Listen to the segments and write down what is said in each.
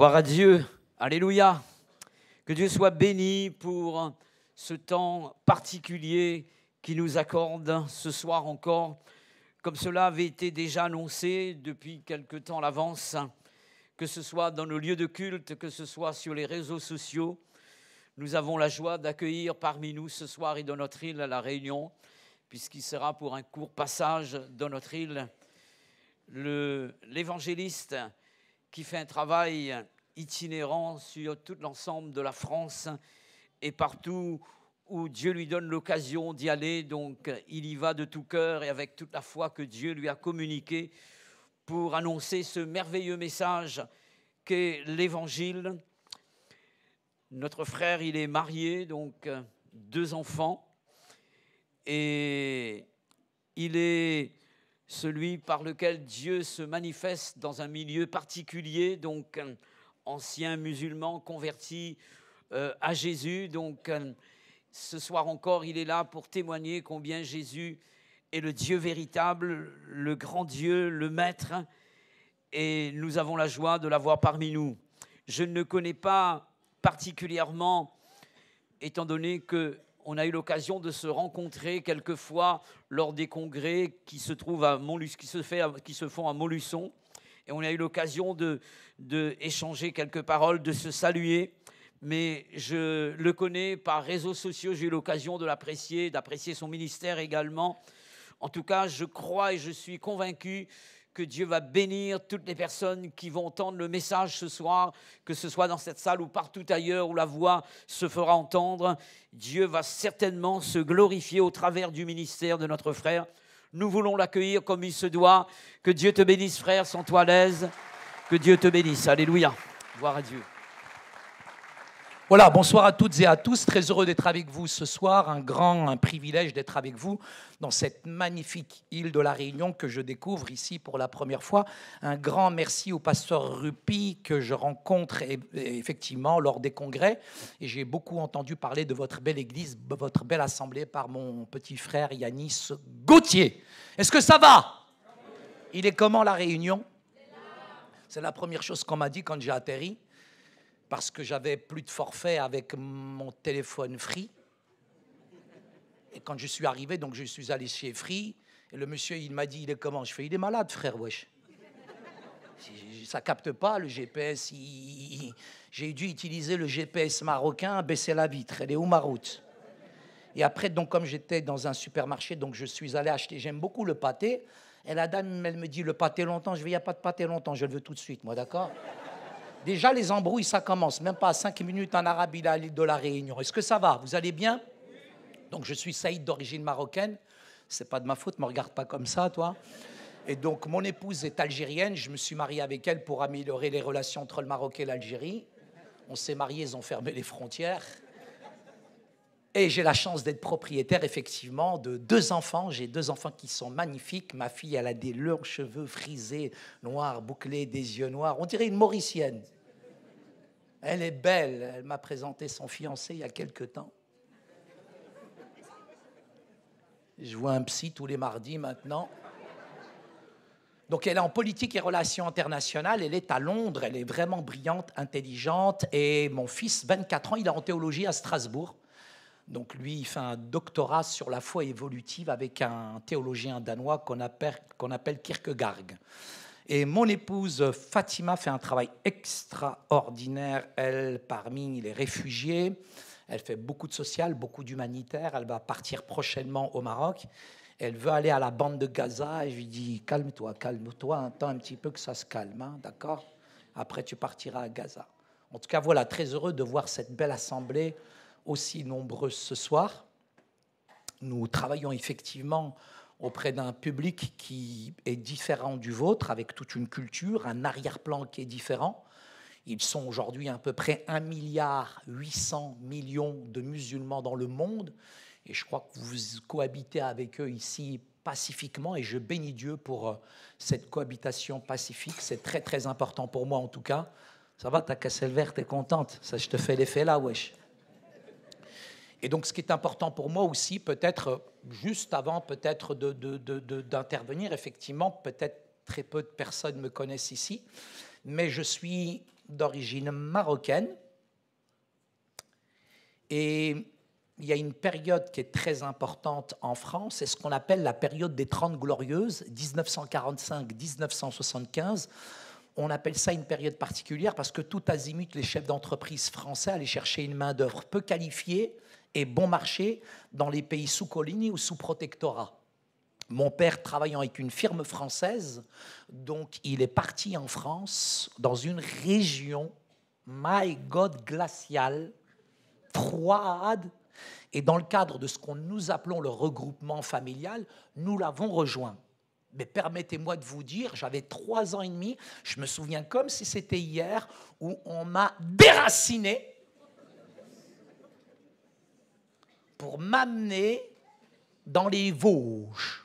Gloire à Dieu. Alléluia. Que Dieu soit béni pour ce temps particulier qu'il nous accorde ce soir encore. Comme cela avait été déjà annoncé depuis quelque temps à l'avance, que ce soit dans nos lieux de culte, que ce soit sur les réseaux sociaux, nous avons la joie d'accueillir parmi nous ce soir et dans notre île à La Réunion, puisqu'il sera pour un court passage dans notre île l'évangéliste qui fait un travail itinérant sur tout l'ensemble de la France et partout où Dieu lui donne l'occasion d'y aller. Donc il y va de tout cœur et avec toute la foi que Dieu lui a communiquée pour annoncer ce merveilleux message qu'est l'Évangile. Notre frère, il est marié, donc deux enfants, et il est celui par lequel Dieu se manifeste dans un milieu particulier, donc un ancien musulman converti euh, à Jésus. Donc euh, ce soir encore, il est là pour témoigner combien Jésus est le Dieu véritable, le grand Dieu, le Maître, et nous avons la joie de l'avoir parmi nous. Je ne le connais pas particulièrement, étant donné que on a eu l'occasion de se rencontrer quelquefois lors des congrès qui se, trouvent à qui, se fait qui se font à Montluçon. Et on a eu l'occasion d'échanger de, quelques paroles, de se saluer. Mais je le connais par réseaux sociaux, j'ai eu l'occasion de l'apprécier, d'apprécier son ministère également. En tout cas, je crois et je suis convaincu que Dieu va bénir toutes les personnes qui vont entendre le message ce soir, que ce soit dans cette salle ou partout ailleurs où la voix se fera entendre. Dieu va certainement se glorifier au travers du ministère de notre frère. Nous voulons l'accueillir comme il se doit. Que Dieu te bénisse, frère, sans toi à l'aise. Que Dieu te bénisse. Alléluia. Voir à Dieu. Voilà, bonsoir à toutes et à tous. Très heureux d'être avec vous ce soir. Un grand, un privilège d'être avec vous dans cette magnifique île de la Réunion que je découvre ici pour la première fois. Un grand merci au pasteur Rupi que je rencontre eh, effectivement lors des congrès. Et j'ai beaucoup entendu parler de votre belle église, votre belle assemblée par mon petit frère Yanis Gauthier. Est-ce que ça va Il est comment la Réunion C'est la première chose qu'on m'a dit quand j'ai atterri parce que j'avais plus de forfait avec mon téléphone Free. Et quand je suis arrivé, donc je suis allé chez Free, et le monsieur, il m'a dit, il est comment Je fais, il est malade, frère, wesh. Ça capte pas le GPS. J'ai dû utiliser le GPS marocain, baisser la vitre. Elle est où ma route Et après, donc, comme j'étais dans un supermarché, donc je suis allé acheter. J'aime beaucoup le pâté. Et la dame, elle me dit, le pâté longtemps. Je vais, il n'y a pas de pâté longtemps. Je le veux tout de suite, moi, d'accord Déjà, les embrouilles, ça commence, même pas à 5 minutes en Arabie à l'île de la Réunion. Est-ce que ça va Vous allez bien Donc, je suis Saïd d'origine marocaine. C'est pas de ma faute, me regarde pas comme ça, toi. Et donc, mon épouse est algérienne. Je me suis marié avec elle pour améliorer les relations entre le Maroc et l'Algérie. On s'est mariés, ils ont fermé les frontières. Et j'ai la chance d'être propriétaire, effectivement, de deux enfants. J'ai deux enfants qui sont magnifiques. Ma fille, elle a des longs cheveux frisés, noirs, bouclés, des yeux noirs. On dirait une Mauricienne. Elle est belle. Elle m'a présenté son fiancé il y a quelque temps. Je vois un psy tous les mardis maintenant. Donc elle est en politique et relations internationales, elle est à Londres, elle est vraiment brillante, intelligente, et mon fils, 24 ans, il est en théologie à Strasbourg. Donc lui, il fait un doctorat sur la foi évolutive avec un théologien danois qu'on appelle, qu'on Kierkegaard. Et mon épouse Fatima fait un travail extraordinaire, elle, parmi les réfugiés. Elle fait beaucoup de social, beaucoup d'humanitaire. Elle va partir prochainement au Maroc. Elle veut aller à la bande de Gaza. Et je lui dis, calme-toi, calme-toi, attends un petit peu que ça se calme, hein, d'accord Après, tu partiras à Gaza. En tout cas, voilà, très heureux de voir cette belle assemblée aussi nombreuses ce soir. Nous travaillons effectivement auprès d'un public qui est différent du vôtre, avec toute une culture, un arrière-plan qui est différent. Ils sont aujourd'hui à peu près 1,8 milliard millions de musulmans dans le monde. Et je crois que vous cohabitez avec eux ici pacifiquement. Et je bénis Dieu pour euh, cette cohabitation pacifique. C'est très, très important pour moi, en tout cas. Ça va, ta casselle verte, t'es contente Ça, je te fais l'effet là, wesh. Et donc, ce qui est important pour moi aussi, peut-être euh, juste avant peut-être d'intervenir, de, effectivement, peut-être très peu de personnes me connaissent ici, mais je suis d'origine marocaine. Et il y a une période qui est très importante en France, c'est ce qu'on appelle la période des Trente Glorieuses, 1945-1975. On appelle ça une période particulière parce que tout azimut, les chefs d'entreprise français allaient chercher une main-d'œuvre peu qualifiée, et bon marché dans les pays sous colonies ou sous protectorat. Mon père travaillant avec une firme française, donc il est parti en France dans une région, my God, glaciale, froide, et dans le cadre de ce qu'on nous appelons le regroupement familial, nous l'avons rejoint. Mais permettez-moi de vous dire, j'avais trois ans et demi, je me souviens comme si c'était hier, où on m'a déraciné pour m'amener dans les Vosges.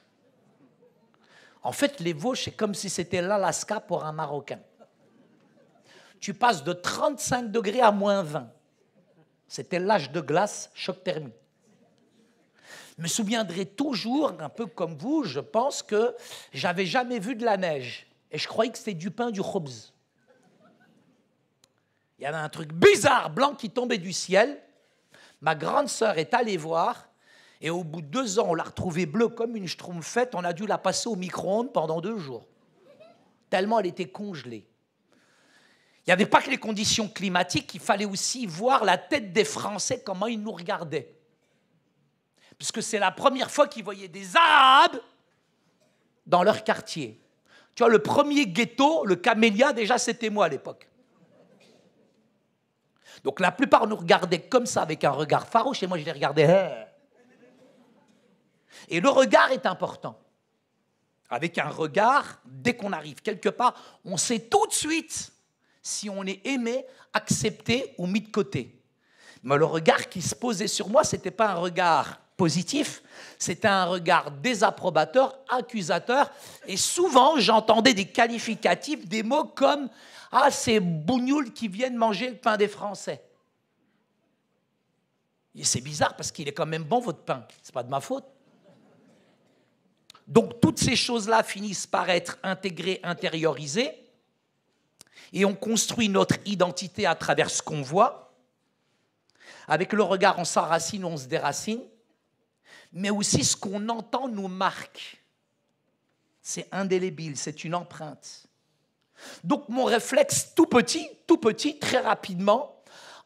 En fait, les Vosges, c'est comme si c'était l'Alaska pour un Marocain. Tu passes de 35 degrés à moins 20. C'était l'âge de glace, choc thermique. Je me souviendrai toujours, un peu comme vous, je pense que j'avais jamais vu de la neige. Et je croyais que c'était du pain du khobz. Il y avait un truc bizarre, blanc, qui tombait du ciel. Ma grande sœur est allée voir. Et au bout de deux ans, on l'a retrouvée bleue comme une schtroumpfette. On a dû la passer au micro-ondes pendant deux jours. Tellement elle était congelée. Il n'y avait pas que les conditions climatiques, il fallait aussi voir la tête des Français, comment ils nous regardaient. Puisque c'est la première fois qu'ils voyaient des Arabes dans leur quartier. Tu vois, le premier ghetto, le Camélia, déjà c'était moi à l'époque. Donc la plupart nous regardaient comme ça, avec un regard farouche, et moi je les regardais. Hein. Et le regard est important. Avec un regard, dès qu'on arrive quelque part, on sait tout de suite si on est aimé, accepté ou mis de côté. Mais le regard qui se posait sur moi, ce n'était pas un regard positif, c'était un regard désapprobateur, accusateur, et souvent j'entendais des qualificatifs, des mots comme ah, ces bougnoules qui viennent manger le pain des Français. Et c'est bizarre parce qu'il est quand même bon votre pain. C'est pas de ma faute. Donc toutes ces choses-là finissent par être intégrées, intériorisées, et on construit notre identité à travers ce qu'on voit. Avec le regard, on s'enracine, on se déracine, mais aussi ce qu'on entend nous marque. C'est indélébile, c'est une empreinte. Donc mon réflexe tout petit, tout petit, très rapidement,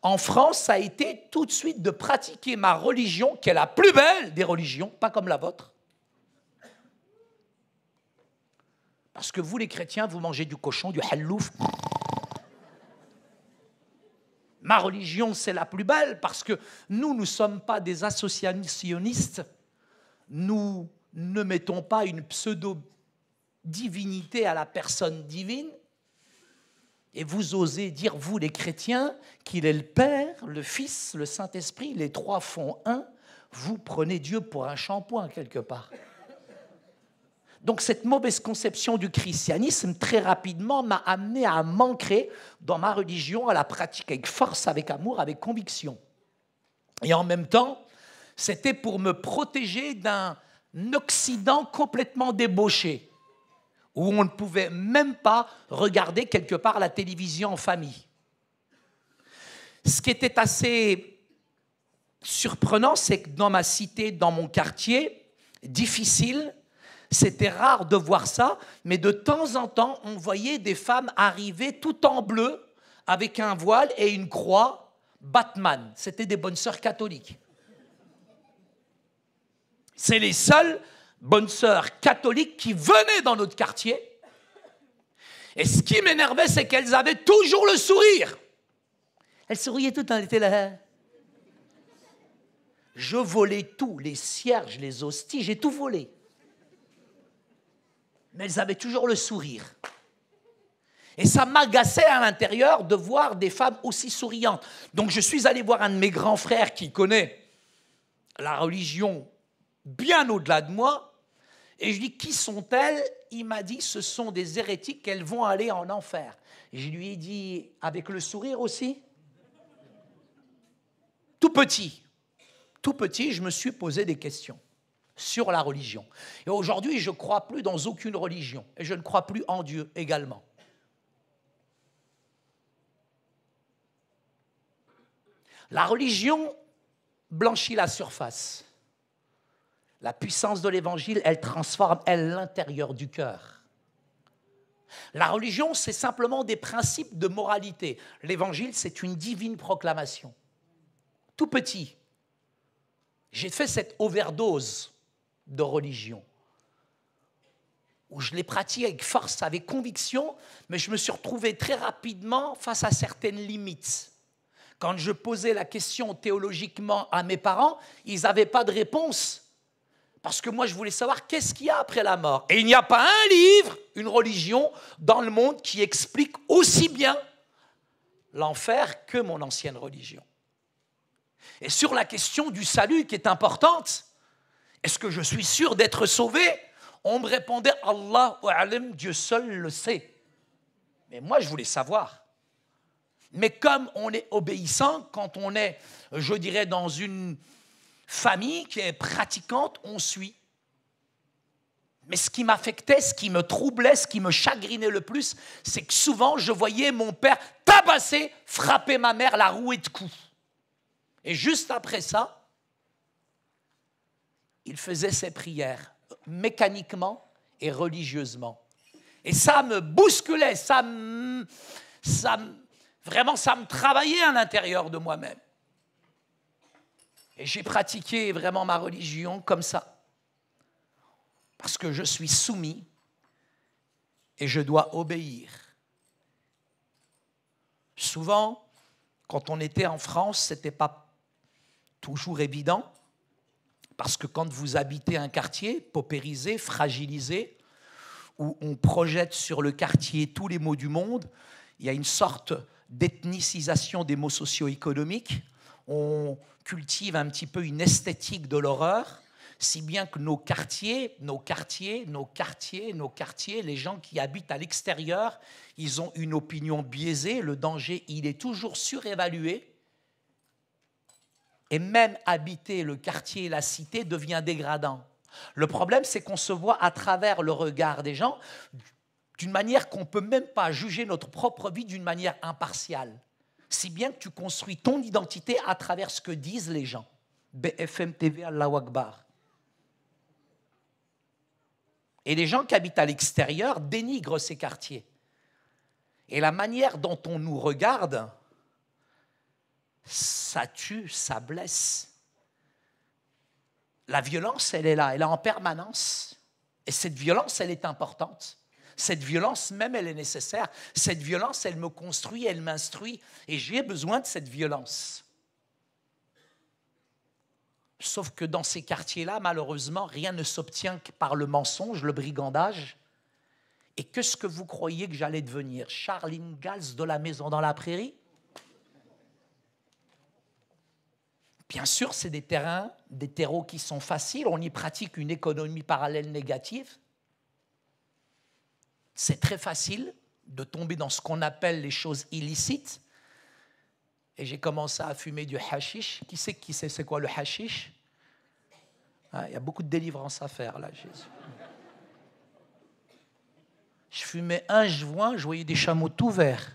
en France, ça a été tout de suite de pratiquer ma religion, qui est la plus belle des religions, pas comme la vôtre. Parce que vous, les chrétiens, vous mangez du cochon, du hallouf. Ma religion, c'est la plus belle parce que nous, nous ne sommes pas des associationnistes. Nous ne mettons pas une pseudo-divinité à la personne divine. Et vous osez dire, vous les chrétiens, qu'il est le Père, le Fils, le Saint-Esprit, les trois font un, vous prenez Dieu pour un shampoing quelque part. Donc cette mauvaise conception du christianisme, très rapidement, m'a amené à manquer dans ma religion, à la pratiquer avec force, avec amour, avec conviction. Et en même temps, c'était pour me protéger d'un Occident complètement débauché où on ne pouvait même pas regarder quelque part la télévision en famille. Ce qui était assez surprenant, c'est que dans ma cité, dans mon quartier, difficile, c'était rare de voir ça, mais de temps en temps, on voyait des femmes arriver tout en bleu, avec un voile et une croix, Batman. C'était des bonnes sœurs catholiques. C'est les seules bonne sœur catholique qui venait dans notre quartier. Et ce qui m'énervait, c'est qu'elles avaient toujours le sourire. Elles souriaient tout elles étaient là. Je volais tout, les cierges, les hosties, j'ai tout volé. Mais elles avaient toujours le sourire. Et ça m'agaçait à l'intérieur de voir des femmes aussi souriantes. Donc je suis allé voir un de mes grands frères qui connaît la religion bien au-delà de moi, et je lui dis « qui sont-elles Il m'a dit, ce sont des hérétiques, qu'elles vont aller en enfer. Et je lui ai dit, avec le sourire aussi, tout petit, tout petit, je me suis posé des questions sur la religion. Et aujourd'hui, je ne crois plus dans aucune religion, et je ne crois plus en Dieu également. La religion blanchit la surface. La puissance de l'évangile, elle transforme, l'intérieur du cœur. La religion, c'est simplement des principes de moralité. L'évangile, c'est une divine proclamation. Tout petit, j'ai fait cette overdose de religion, où je l'ai pratiqué avec force, avec conviction, mais je me suis retrouvé très rapidement face à certaines limites. Quand je posais la question théologiquement à mes parents, ils n'avaient pas de réponse parce que moi, je voulais savoir qu'est-ce qu'il y a après la mort. Et il n'y a pas un livre, une religion dans le monde qui explique aussi bien l'enfer que mon ancienne religion. Et sur la question du salut qui est importante, est-ce que je suis sûr d'être sauvé On me répondait Allah ou Dieu seul le sait. Mais moi, je voulais savoir. Mais comme on est obéissant, quand on est, je dirais, dans une, famille qui est pratiquante, on suit. Mais ce qui m'affectait, ce qui me troublait, ce qui me chagrinait le plus, c'est que souvent je voyais mon père tabasser, frapper ma mère la rouer de coups. Et juste après ça, il faisait ses prières mécaniquement et religieusement. Et ça me bousculait, ça, ça vraiment ça me travaillait à l'intérieur de moi-même. Et j'ai pratiqué vraiment ma religion comme ça. Parce que je suis soumis et je dois obéir. Souvent, quand on était en France, ce n'était pas toujours évident. Parce que quand vous habitez un quartier paupérisé, fragilisé, où on projette sur le quartier tous les maux du monde, il y a une sorte d'ethnicisation des mots socio-économiques. On cultive un petit peu une esthétique de l'horreur, si bien que nos quartiers, nos quartiers, nos quartiers, nos quartiers, les gens qui habitent à l'extérieur, ils ont une opinion biaisée, le danger, il est toujours surévalué. Et même habiter le quartier et la cité devient dégradant. Le problème, c'est qu'on se voit à travers le regard des gens d'une manière qu'on ne peut même pas juger notre propre vie d'une manière impartiale si bien que tu construis ton identité à travers ce que disent les gens. BFM TV, Allahu Akbar. Et les gens qui habitent à l'extérieur dénigrent ces quartiers. Et la manière dont on nous regarde, ça tue, ça blesse. La violence, elle est là, elle est en permanence. Et cette violence, elle est importante. Cette violence, même, elle est nécessaire. Cette violence, elle me construit, elle m'instruit, et j'ai besoin de cette violence. Sauf que dans ces quartiers-là, malheureusement, rien ne s'obtient que par le mensonge, le brigandage. Et qu'est-ce que vous croyez que j'allais devenir Charline Gals de la maison dans la prairie Bien sûr, c'est des terrains, des terreaux qui sont faciles. On y pratique une économie parallèle négative c'est très facile de tomber dans ce qu'on appelle les choses illicites. Et j'ai commencé à fumer du hashish. Qui sait qui sait c'est quoi le hashish ah, Il y a beaucoup de délivrance à faire là, Jésus. Je fumais un juin, je voyais des chameaux tout verts.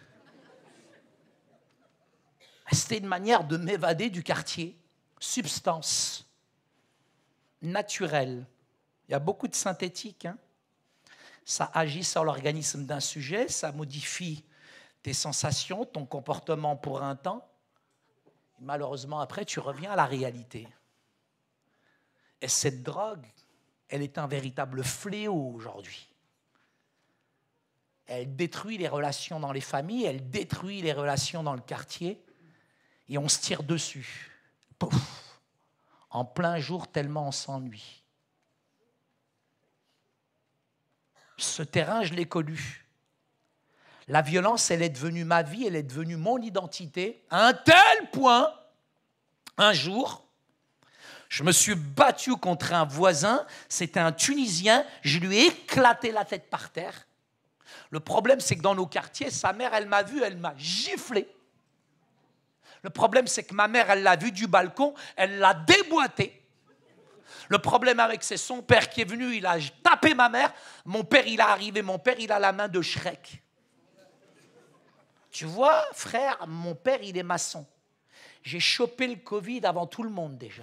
C'était une manière de m'évader du quartier. Substance, naturelle. Il y a beaucoup de synthétiques. Hein ça agit sur l'organisme d'un sujet, ça modifie tes sensations, ton comportement pour un temps. Et malheureusement, après, tu reviens à la réalité. Et cette drogue, elle est un véritable fléau aujourd'hui. Elle détruit les relations dans les familles, elle détruit les relations dans le quartier, et on se tire dessus. Pouf En plein jour, tellement on s'ennuie. ce terrain, je l'ai connu. La violence, elle est devenue ma vie, elle est devenue mon identité, à un tel point, un jour, je me suis battu contre un voisin, c'était un Tunisien, je lui ai éclaté la tête par terre. Le problème, c'est que dans nos quartiers, sa mère, elle m'a vu, elle m'a giflé. Le problème, c'est que ma mère, elle l'a vu du balcon, elle l'a déboîté. Le problème avec, c'est son père qui est venu, il a tapé ma mère. Mon père, il est arrivé. Mon père, il a la main de Shrek. Tu vois, frère, mon père, il est maçon. J'ai chopé le Covid avant tout le monde déjà.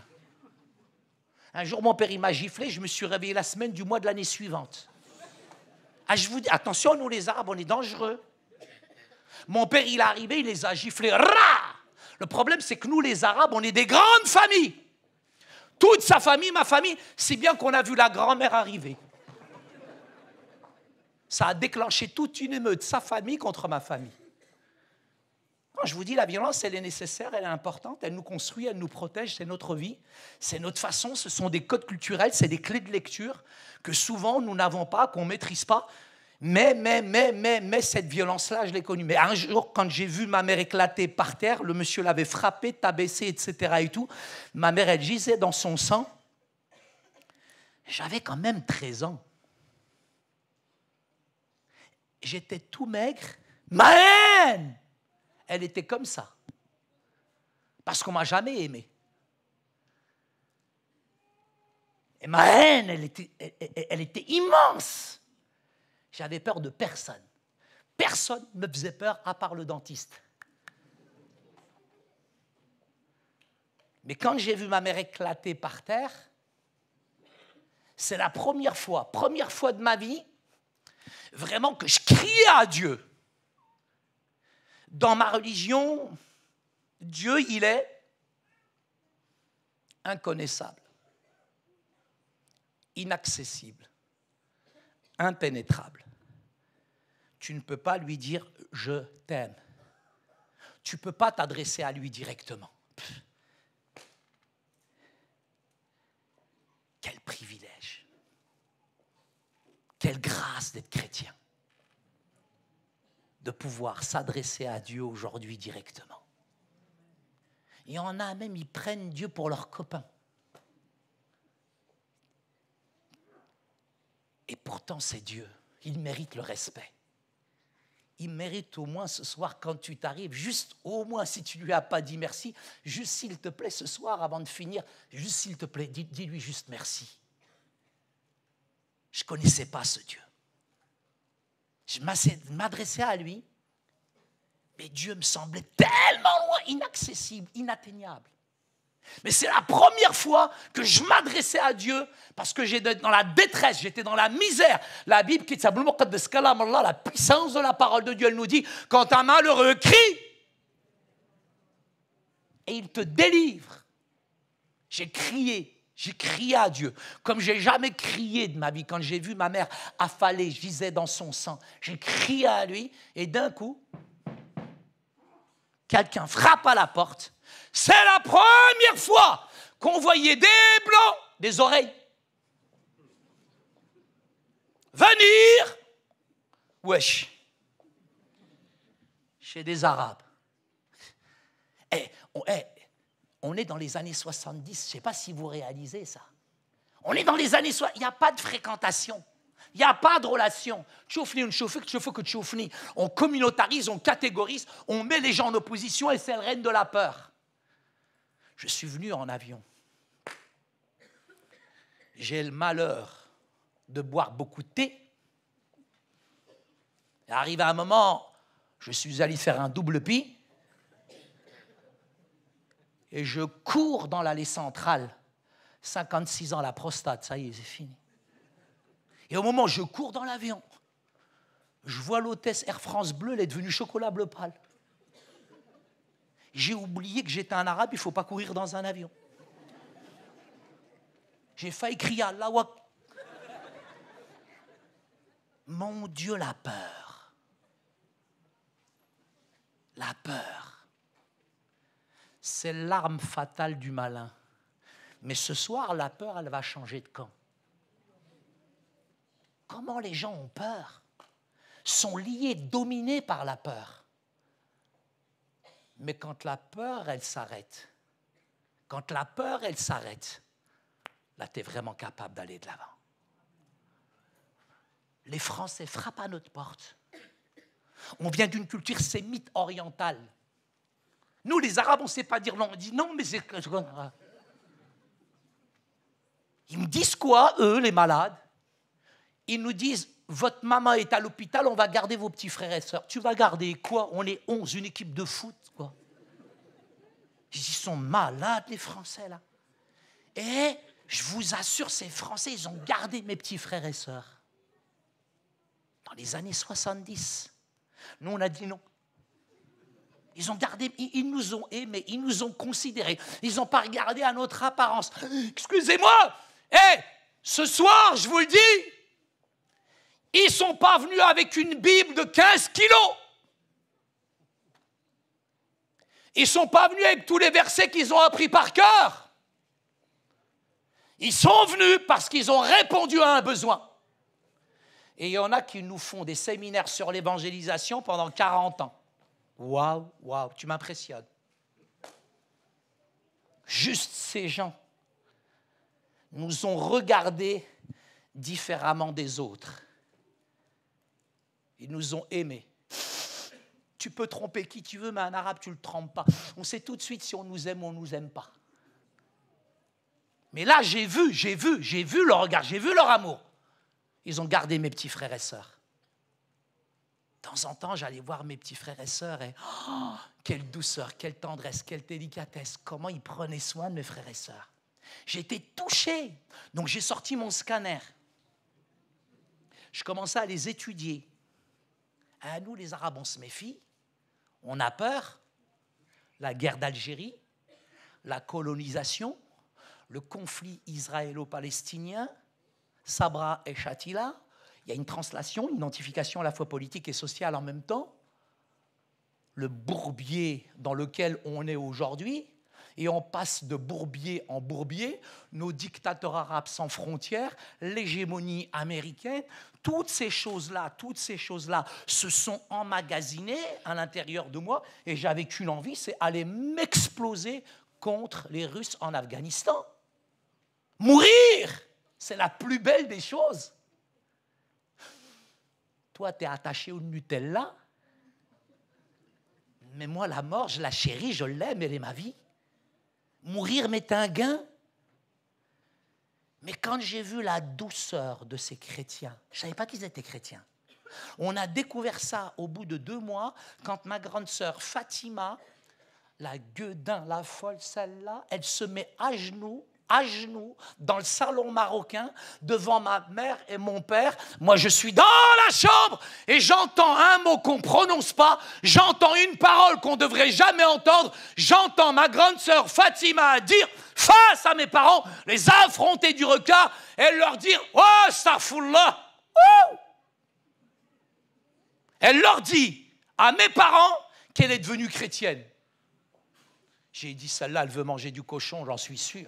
Un jour, mon père, il m'a giflé. Je me suis réveillé la semaine du mois de l'année suivante. Ah, je vous dis, attention, nous les Arabes, on est dangereux. Mon père, il est arrivé, il les a giflés. le problème, c'est que nous, les Arabes, on est des grandes familles toute sa famille, ma famille, si bien qu'on a vu la grand-mère arriver. Ça a déclenché toute une émeute, sa famille contre ma famille. Quand je vous dis la violence, elle est nécessaire, elle est importante, elle nous construit, elle nous protège, c'est notre vie, c'est notre façon, ce sont des codes culturels, c'est des clés de lecture que souvent nous n'avons pas, qu'on ne maîtrise pas. Mais, mais, mais, mais, mais, cette violence-là, je l'ai connue. Mais un jour, quand j'ai vu ma mère éclater par terre, le monsieur l'avait frappée, tabassée, etc. et tout, ma mère, elle gisait dans son sang. J'avais quand même 13 ans. J'étais tout maigre. Ma haine Elle était comme ça. Parce qu'on m'a jamais aimé. Et ma haine, elle était immense. J'avais peur de personne. Personne ne me faisait peur à part le dentiste. Mais quand j'ai vu ma mère éclater par terre, c'est la première fois, première fois de ma vie, vraiment que je criais à Dieu. Dans ma religion, Dieu, il est inconnaissable, inaccessible impénétrable. Tu ne peux pas lui dire je t'aime. Tu ne peux pas t'adresser à lui directement. Quel privilège. Quelle grâce d'être chrétien. De pouvoir s'adresser à Dieu aujourd'hui directement. Il y en a même, ils prennent Dieu pour leur copain. Et pourtant, c'est Dieu. Il mérite le respect. Il mérite au moins ce soir, quand tu t'arrives, juste au moins si tu lui as pas dit merci, juste s'il te plaît ce soir, avant de finir, juste s'il te plaît, dis-lui juste merci. Je ne connaissais pas ce Dieu. Je m'adressais à lui, mais Dieu me semblait tellement loin, inaccessible, inatteignable. Mais c'est la première fois que je m'adressais à Dieu parce que j'étais dans la détresse, j'étais dans la misère. La Bible qui simplement la puissance de la parole de Dieu, elle nous dit quand un malheureux crie et il te délivre. J'ai crié, j'ai crié à Dieu, comme j'ai jamais crié de ma vie. Quand j'ai vu ma mère affalée, gisait dans son sang, j'ai crié à lui, et d'un coup, quelqu'un frappe à la porte, c'est la première fois qu'on voyait des blancs des oreilles venir, wesh, chez des Arabes. Eh, on, eh, on, est dans les années 70, je ne sais pas si vous réalisez ça. On est dans les années 70, il n'y a pas de fréquentation. Il n'y a pas de relation. On communautarise, on catégorise, on met les gens en opposition et c'est le règne de la peur. Je suis venu en avion. J'ai le malheur de boire beaucoup de thé. Et arrive à un moment, je suis allé faire un double pi et je cours dans l'allée centrale. 56 ans, la prostate, ça y est, c'est fini. Et au moment où je cours dans l'avion, je vois l'hôtesse Air France Bleu, elle est devenue chocolat bleu pâle j'ai oublié que j'étais un arabe, il ne faut pas courir dans un avion. J'ai failli crier Allah. Mon Dieu, la peur. La peur. C'est l'arme fatale du malin. Mais ce soir, la peur, elle va changer de camp. Comment les gens ont peur Sont liés, dominés par la peur. Mais quand la peur, elle s'arrête, quand la peur, elle s'arrête, là, tu es vraiment capable d'aller de l'avant. Les Français frappent à notre porte. On vient d'une culture sémite orientale. Nous, les Arabes, on ne sait pas dire non. On dit non, mais c'est. Ils me disent quoi, eux, les malades Ils nous disent votre maman est à l'hôpital, on va garder vos petits frères et sœurs. Tu vas garder quoi On est 11, une équipe de foot, quoi. Ils sont malades, les Français, là. Et eh, je vous assure, ces Français, ils ont gardé mes petits frères et sœurs. Dans les années 70, nous, on a dit non. Ils ont gardé, ils nous ont aimés, ils nous ont considérés. Ils n'ont pas regardé à notre apparence. Excusez-moi, eh, ce soir, je vous le dis, ils ne sont pas venus avec une Bible de 15 kilos. Ils ne sont pas venus avec tous les versets qu'ils ont appris par cœur. Ils sont venus parce qu'ils ont répondu à un besoin. Et il y en a qui nous font des séminaires sur l'évangélisation pendant 40 ans. Waouh, waouh, tu m'impressionnes. Juste ces gens nous ont regardés différemment des autres. Ils nous ont aimés. Tu peux tromper qui tu veux, mais un arabe, tu ne le trompes pas. On sait tout de suite si on nous aime ou on ne nous aime pas. Mais là, j'ai vu, j'ai vu, j'ai vu leur regard, j'ai vu leur amour. Ils ont gardé mes petits frères et sœurs. De temps en temps, j'allais voir mes petits frères et sœurs et oh, quelle douceur, quelle tendresse, quelle délicatesse, comment ils prenaient soin de mes frères et sœurs. J'étais touché. Donc j'ai sorti mon scanner. Je commençais à les étudier. À nous, les Arabes, on se méfie. On a peur. La guerre d'Algérie, la colonisation, le conflit israélo-palestinien, Sabra et Shatila. Il y a une translation, une identification à la fois politique et sociale en même temps. Le bourbier dans lequel on est aujourd'hui, et on passe de bourbier en bourbier, nos dictateurs arabes sans frontières, l'hégémonie américaine, toutes ces choses-là, toutes ces choses-là se sont emmagasinées à l'intérieur de moi et j'avais qu'une envie, c'est aller m'exploser contre les Russes en Afghanistan. Mourir, c'est la plus belle des choses. Toi, tu es attaché au Nutella, mais moi, la mort, je la chéris, je l'aime, elle est ma vie. Mourir m'est un gain. Mais quand j'ai vu la douceur de ces chrétiens, je ne savais pas qu'ils étaient chrétiens. On a découvert ça au bout de deux mois quand ma grande sœur Fatima, la gueudin, la folle, celle-là, elle se met à genoux à genoux dans le salon marocain devant ma mère et mon père. Moi, je suis dans la chambre et j'entends un mot qu'on ne prononce pas. J'entends une parole qu'on ne devrait jamais entendre. J'entends ma grande sœur Fatima dire face à mes parents, les affronter du requin, elle leur dire Oh, ça fout là Elle leur dit à mes parents qu'elle est devenue chrétienne. J'ai dit, celle-là, elle veut manger du cochon, j'en suis sûr.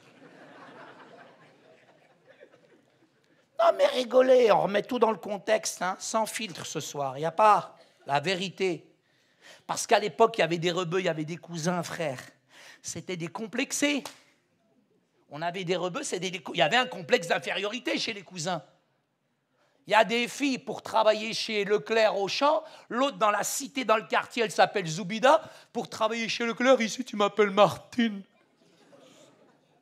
Non, mais rigolé, on remet tout dans le contexte, hein, sans filtre ce soir. Il n'y a pas la vérité. Parce qu'à l'époque, il y avait des rebeux, il y avait des cousins, frères. C'était des complexés. On avait des rebeux, des... il y avait un complexe d'infériorité chez les cousins. Il y a des filles pour travailler chez Leclerc au champ, l'autre dans la cité, dans le quartier, elle s'appelle Zoubida. Pour travailler chez Leclerc, ici, tu m'appelles Martine.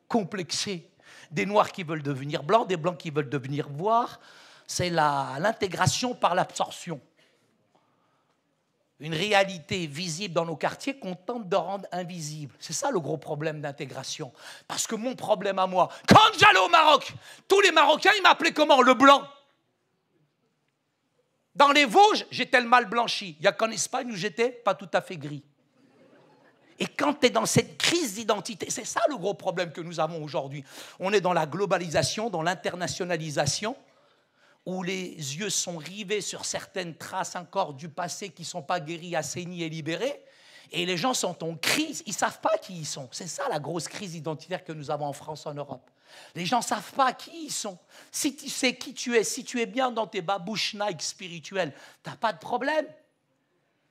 Complexé des noirs qui veulent devenir blancs, des blancs qui veulent devenir noirs. C'est l'intégration par l'absorption. Une réalité visible dans nos quartiers qu'on tente de rendre invisible. C'est ça le gros problème d'intégration. Parce que mon problème à moi, quand j'allais au Maroc, tous les Marocains, ils m'appelaient comment Le blanc. Dans les Vosges, j'étais le mal blanchi. Il n'y a qu'en Espagne où j'étais pas tout à fait gris. Et quand tu es dans cette crise d'identité, c'est ça le gros problème que nous avons aujourd'hui. On est dans la globalisation, dans l'internationalisation, où les yeux sont rivés sur certaines traces encore du passé qui ne sont pas guéries, assainies et libérées. Et les gens sont en crise, ils ne savent pas qui ils sont. C'est ça la grosse crise identitaire que nous avons en France, en Europe. Les gens ne savent pas qui ils sont. Si tu sais qui tu es, si tu es bien dans tes babouches Nike spirituelles, tu n'as pas de problème.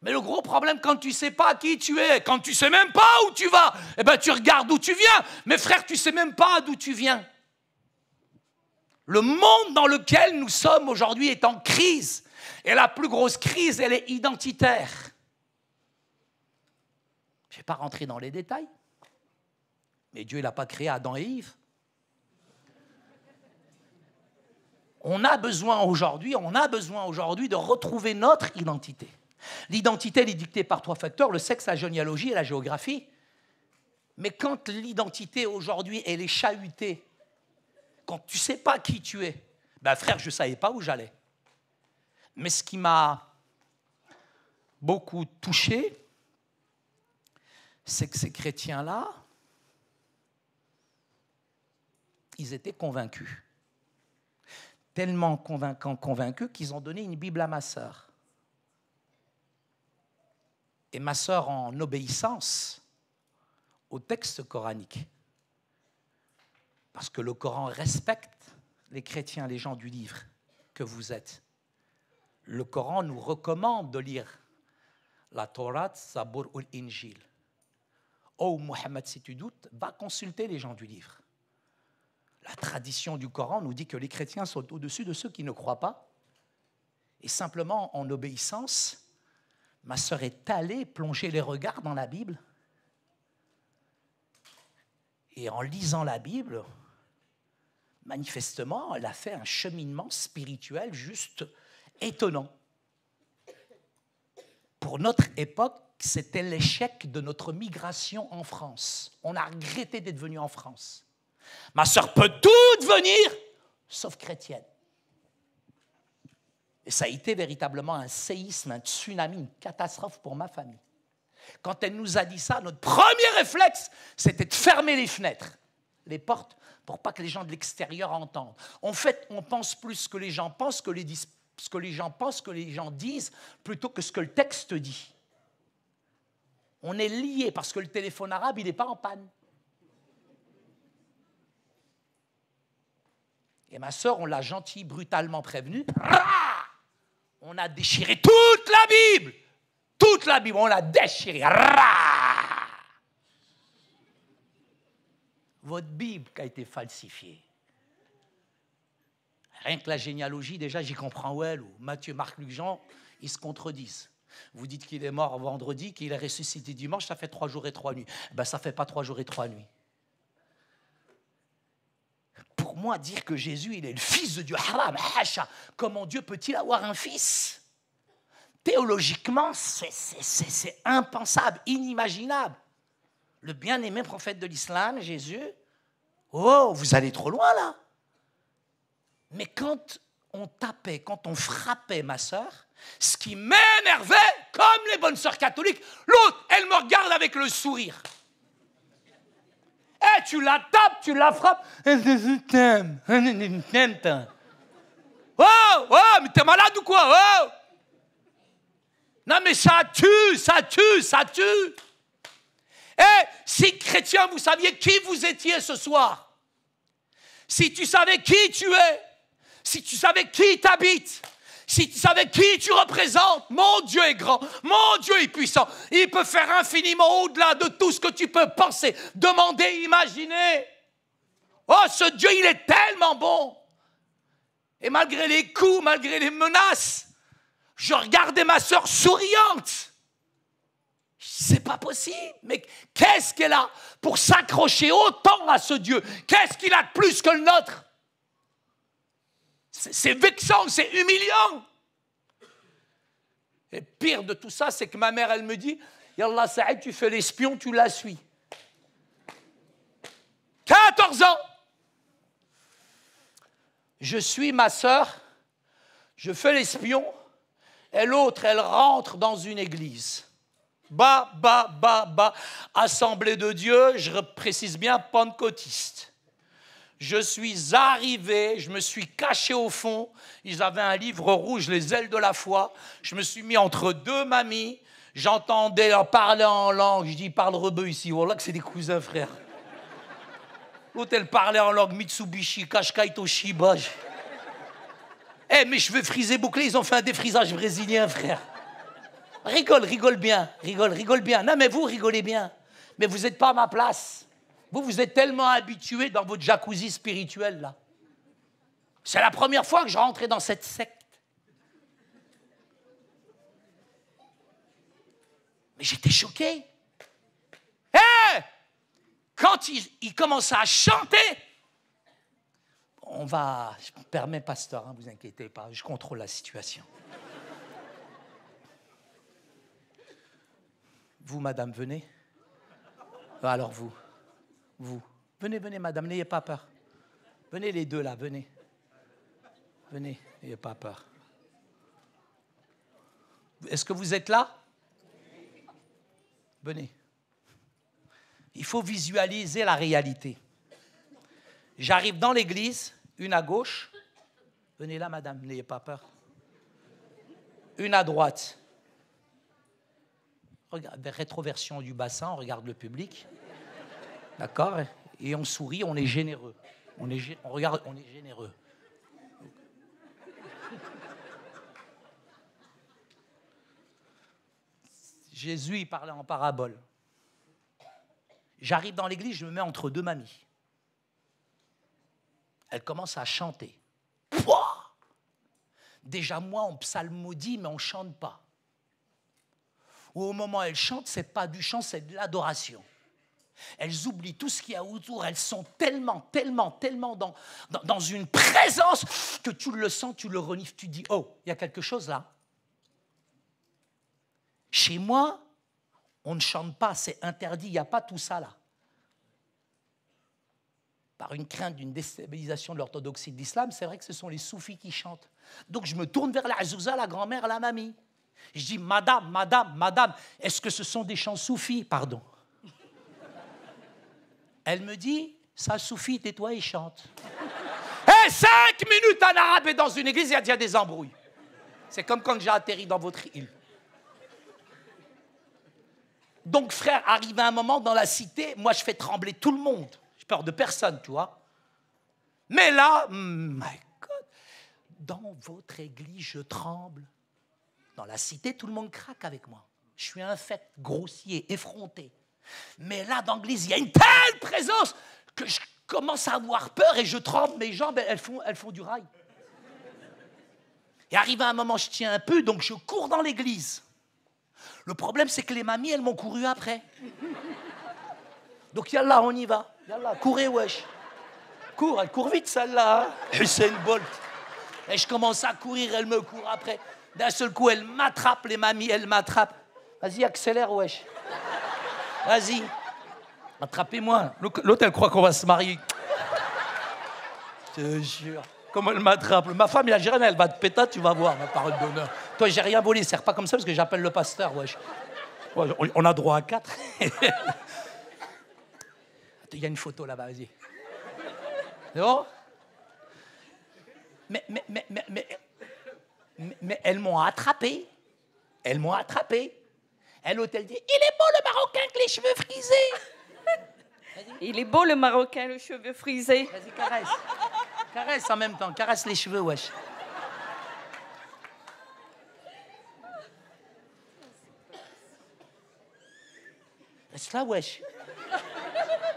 Mais le gros problème, quand tu sais pas qui tu es, quand tu sais même pas où tu vas, eh ben tu regardes d'où tu viens. Mais frère, tu sais même pas d'où tu viens. Le monde dans lequel nous sommes aujourd'hui est en crise. Et la plus grosse crise, elle est identitaire. Je ne vais pas rentrer dans les détails. Mais Dieu, il n'a pas créé Adam et Yves. On a besoin aujourd'hui, on a besoin aujourd'hui de retrouver notre identité. L'identité, est dictée par trois facteurs, le sexe, la généalogie et la géographie. Mais quand l'identité aujourd'hui, elle est chahutée, quand tu ne sais pas qui tu es, ben frère, je ne savais pas où j'allais. Mais ce qui m'a beaucoup touché, c'est que ces chrétiens-là, ils étaient convaincus. Tellement convaincants, convaincus qu'ils ont donné une Bible à ma sœur et ma sœur en obéissance au texte coranique. Parce que le Coran respecte les chrétiens, les gens du livre que vous êtes. Le Coran nous recommande de lire la Torah, Sabur ul Injil. Oh Mohammed, si tu doutes, va consulter les gens du livre. La tradition du Coran nous dit que les chrétiens sont au-dessus de ceux qui ne croient pas. Et simplement en obéissance, ma sœur est allée plonger les regards dans la Bible. Et en lisant la Bible, manifestement, elle a fait un cheminement spirituel juste étonnant. Pour notre époque, c'était l'échec de notre migration en France. On a regretté d'être venu en France. Ma sœur peut tout devenir, sauf chrétienne. Et ça a été véritablement un séisme, un tsunami, une catastrophe pour ma famille. Quand elle nous a dit ça, notre premier réflexe, c'était de fermer les fenêtres, les portes, pour pas que les gens de l'extérieur entendent. En fait, on pense plus ce que les gens pensent, que les ce que les gens pensent, que les gens disent, plutôt que ce que le texte dit. On est lié parce que le téléphone arabe, il n'est pas en panne. Et ma sœur, on l'a gentille, brutalement prévenue on a déchiré toute la Bible. Toute la Bible, on l'a déchirée. Votre Bible qui a été falsifiée. Rien que la généalogie, déjà, j'y comprends elle, ou Matthieu, Marc, Luc, Jean, ils se contredisent. Vous dites qu'il est mort vendredi, qu'il est ressuscité dimanche, ça fait trois jours et trois nuits. Ben, ça fait pas trois jours et trois nuits pour moi, dire que Jésus, il est le fils de Dieu, haram, hacha, comment Dieu peut-il avoir un fils Théologiquement, c'est impensable, inimaginable. Le bien-aimé prophète de l'islam, Jésus, oh, vous allez trop loin là. Mais quand on tapait, quand on frappait ma sœur, ce qui m'énervait, comme les bonnes sœurs catholiques, l'autre, elle me regarde avec le sourire. Eh, tu la tapes, tu la frappes. Eh, eh, oh, oh, mais t'es malade ou quoi oh? Non, mais ça tue, ça tue, ça tue. Eh, si chrétien, vous saviez qui vous étiez ce soir, si tu savais qui tu es, si tu savais qui t'habite, si tu savais qui tu représentes, mon Dieu est grand, mon Dieu est puissant. Il peut faire infiniment au-delà de tout ce que tu peux penser, demander, imaginer. Oh, ce Dieu, il est tellement bon. Et malgré les coups, malgré les menaces, je regardais ma soeur souriante. C'est pas possible, mais qu'est-ce qu'elle a pour s'accrocher autant à ce Dieu Qu'est-ce qu'il a de plus que le nôtre c'est vexant, c'est humiliant. Et pire de tout ça, c'est que ma mère, elle me dit Yallah Saïd, tu fais l'espion, tu la suis. 14 ans Je suis ma sœur, je fais l'espion, et l'autre, elle rentre dans une église. Bah, bah, bah, bah, assemblée de Dieu, je précise bien, pentecôtiste je suis arrivé, je me suis caché au fond. Ils avaient un livre rouge, Les ailes de la foi. Je me suis mis entre deux mamies. J'entendais leur parler en langue. Je dis, ils parlent rebeu ici. Voilà oh que c'est des cousins, frère. L'autre, elle parlait en langue Mitsubishi, Kashkai, Toshiba. Eh, mais mes cheveux frisés, bouclés, ils ont fait un défrisage brésilien, frère. Rigole, rigole bien, rigole, rigole bien. Non, mais vous rigolez bien. Mais vous n'êtes pas à ma place. Vous, vous êtes tellement habitué dans votre jacuzzi spirituel, là. C'est la première fois que je rentrais dans cette secte. Mais j'étais choqué. Hé Quand il, il à chanter, on va. Je me permets, pasteur, ne hein, vous inquiétez pas, je contrôle la situation. vous, madame, venez. Alors vous vous. Venez, venez, madame, n'ayez pas peur. Venez les deux là, venez. Venez, n'ayez pas peur. Est-ce que vous êtes là Venez. Il faut visualiser la réalité. J'arrive dans l'église, une à gauche. Venez là, madame, n'ayez pas peur. Une à droite. Regarde, rétroversion du bassin, on regarde le public. D'accord Et on sourit, on est généreux. On, est, regarde, on est généreux. Jésus, il parlait en parabole. J'arrive dans l'église, je me mets entre deux mamies. Elle commence à chanter. Déjà moi, on psalmodie, mais on ne chante pas. Ou au moment où elle chante, n'est pas du chant, c'est de l'adoration. Elles oublient tout ce qu'il y a autour. Elles sont tellement, tellement, tellement dans, une présence que tu le sens, tu le renifles, tu dis, oh, il y a quelque chose là. Chez moi, on ne chante pas, c'est interdit, il n'y a pas tout ça là. Par une crainte d'une déstabilisation de l'orthodoxie de l'islam, c'est vrai que ce sont les soufis qui chantent. Donc je me tourne vers la azouza, la grand-mère, la mamie. Je dis, madame, madame, madame, est-ce que ce sont des chants soufis Pardon. Elle me dit, ça suffit, tais-toi et chante. et eh, cinq minutes en arabe et dans une église, il y a déjà des embrouilles. C'est comme quand j'ai atterri dans votre île. Donc, frère, arrive un moment dans la cité, moi je fais trembler tout le monde. Je peur de personne, tu vois. Mais là, my God, dans votre église, je tremble. Dans la cité, tout le monde craque avec moi. Je suis un fait grossier, effronté. Mais là, dans l'église, il y a une telle présence que je commence à avoir peur et je tremble, mes jambes, elles font, du rail. Et arrive à un moment, je tiens un peu, donc je cours dans l'église. Le problème, c'est que les mamies, elles m'ont couru après. Donc, yallah, on y va. Yallah, courez, wesh. Cours, elle court vite, celle-là. c'est hein. une Bolt. Et je commence à courir, elle me court après. D'un seul coup, elle m'attrape, les mamies, elle m'attrape. Vas-y, accélère, wesh. Vas-y. Attrapez-moi. L'autre, elle croit qu'on va se marier. Je te jure. Comment elle m'attrape. Ma femme la algérienne, elle va te péter, tu vas voir, ma parole d'honneur. Toi, j'ai rien volé, c'est pas comme ça parce que j'appelle le pasteur, on a droit à quatre. Il y a une photo là-bas, vas-y. Non mais, mais, mais, mais, mais, mais elles m'ont attrapé. Elles m'ont attrapé. Elle dit Il est beau le Marocain avec les cheveux frisés. Il est beau le Marocain, les cheveux frisés. Vas-y, caresse. Caresse en même temps, caresse les cheveux, wesh. Reste là, wesh.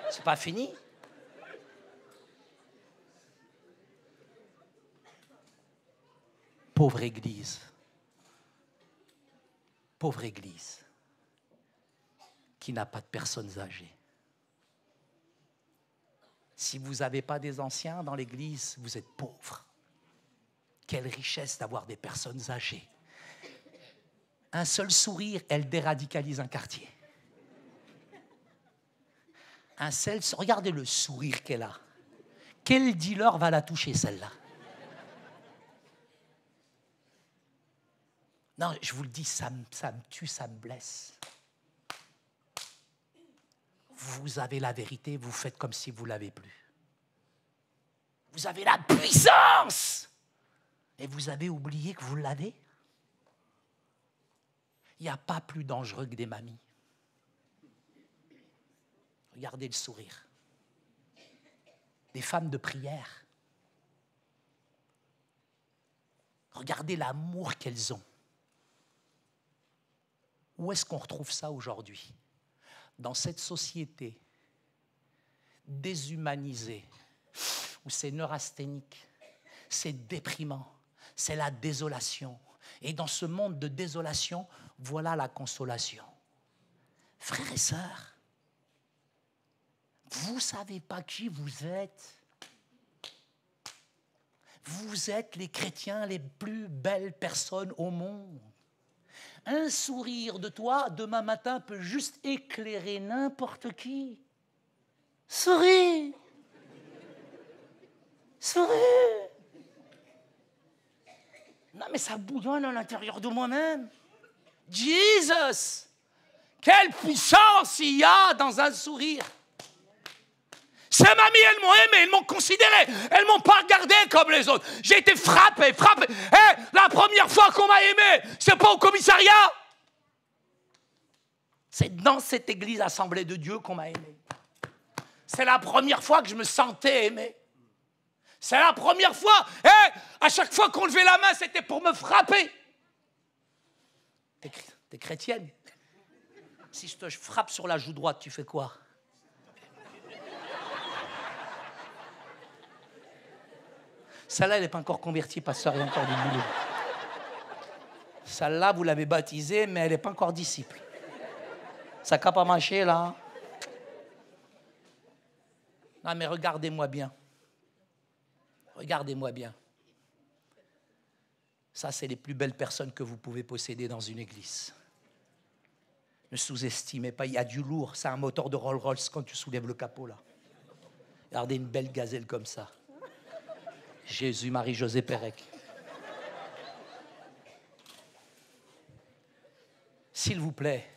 C'est pas fini. Pauvre Église. Pauvre Église qui n'a pas de personnes âgées. Si vous n'avez pas des anciens dans l'Église, vous êtes pauvre. Quelle richesse d'avoir des personnes âgées. Un seul sourire, elle déradicalise un quartier. Un seul, regardez le sourire qu'elle a. Quel dealer va la toucher celle-là Non, je vous le dis, ça, ça me tue, ça me blesse vous avez la vérité, vous faites comme si vous ne l'avez plus. Vous avez la puissance et vous avez oublié que vous l'avez. Il n'y a pas plus dangereux que des mamies. Regardez le sourire. Des femmes de prière. Regardez l'amour qu'elles ont. Où est-ce qu'on retrouve ça aujourd'hui dans cette société déshumanisée, où c'est neurasthénique, c'est déprimant, c'est la désolation. Et dans ce monde de désolation, voilà la consolation. Frères et sœurs, vous ne savez pas qui vous êtes. Vous êtes les chrétiens les plus belles personnes au monde. Un sourire de toi, demain matin, peut juste éclairer n'importe qui. Souris Souris Non, mais ça bouillonne à l'intérieur de moi-même. Jesus Quelle puissance il y a dans un sourire ces mamies, elles m'ont aimé, elles m'ont considéré, elles m'ont pas regardé comme les autres. J'ai été frappé, frappé. Hey, eh, la première fois qu'on m'a aimé, c'est pas au commissariat. C'est dans cette église assemblée de Dieu qu'on m'a aimé. C'est la première fois que je me sentais aimé. C'est la première fois. Hey, eh, à chaque fois qu'on levait la main, c'était pour me frapper. Des chrétienne. Si je te frappe sur la joue droite, tu fais quoi Celle-là, elle n'est pas encore convertie, pasteur, il encore du boulot. Celle-là, vous l'avez baptisée, mais elle n'est pas encore disciple. Ça n'a pas mâché, là. Non, mais regardez-moi bien. Regardez-moi bien. Ça, c'est les plus belles personnes que vous pouvez posséder dans une église. Ne sous-estimez pas, il y a du lourd. C'est un moteur de Rolls-Royce quand tu soulèves le capot, là. Regardez une belle gazelle comme ça. Jésus, Marie-Josée Pérec. S'il vous plaît,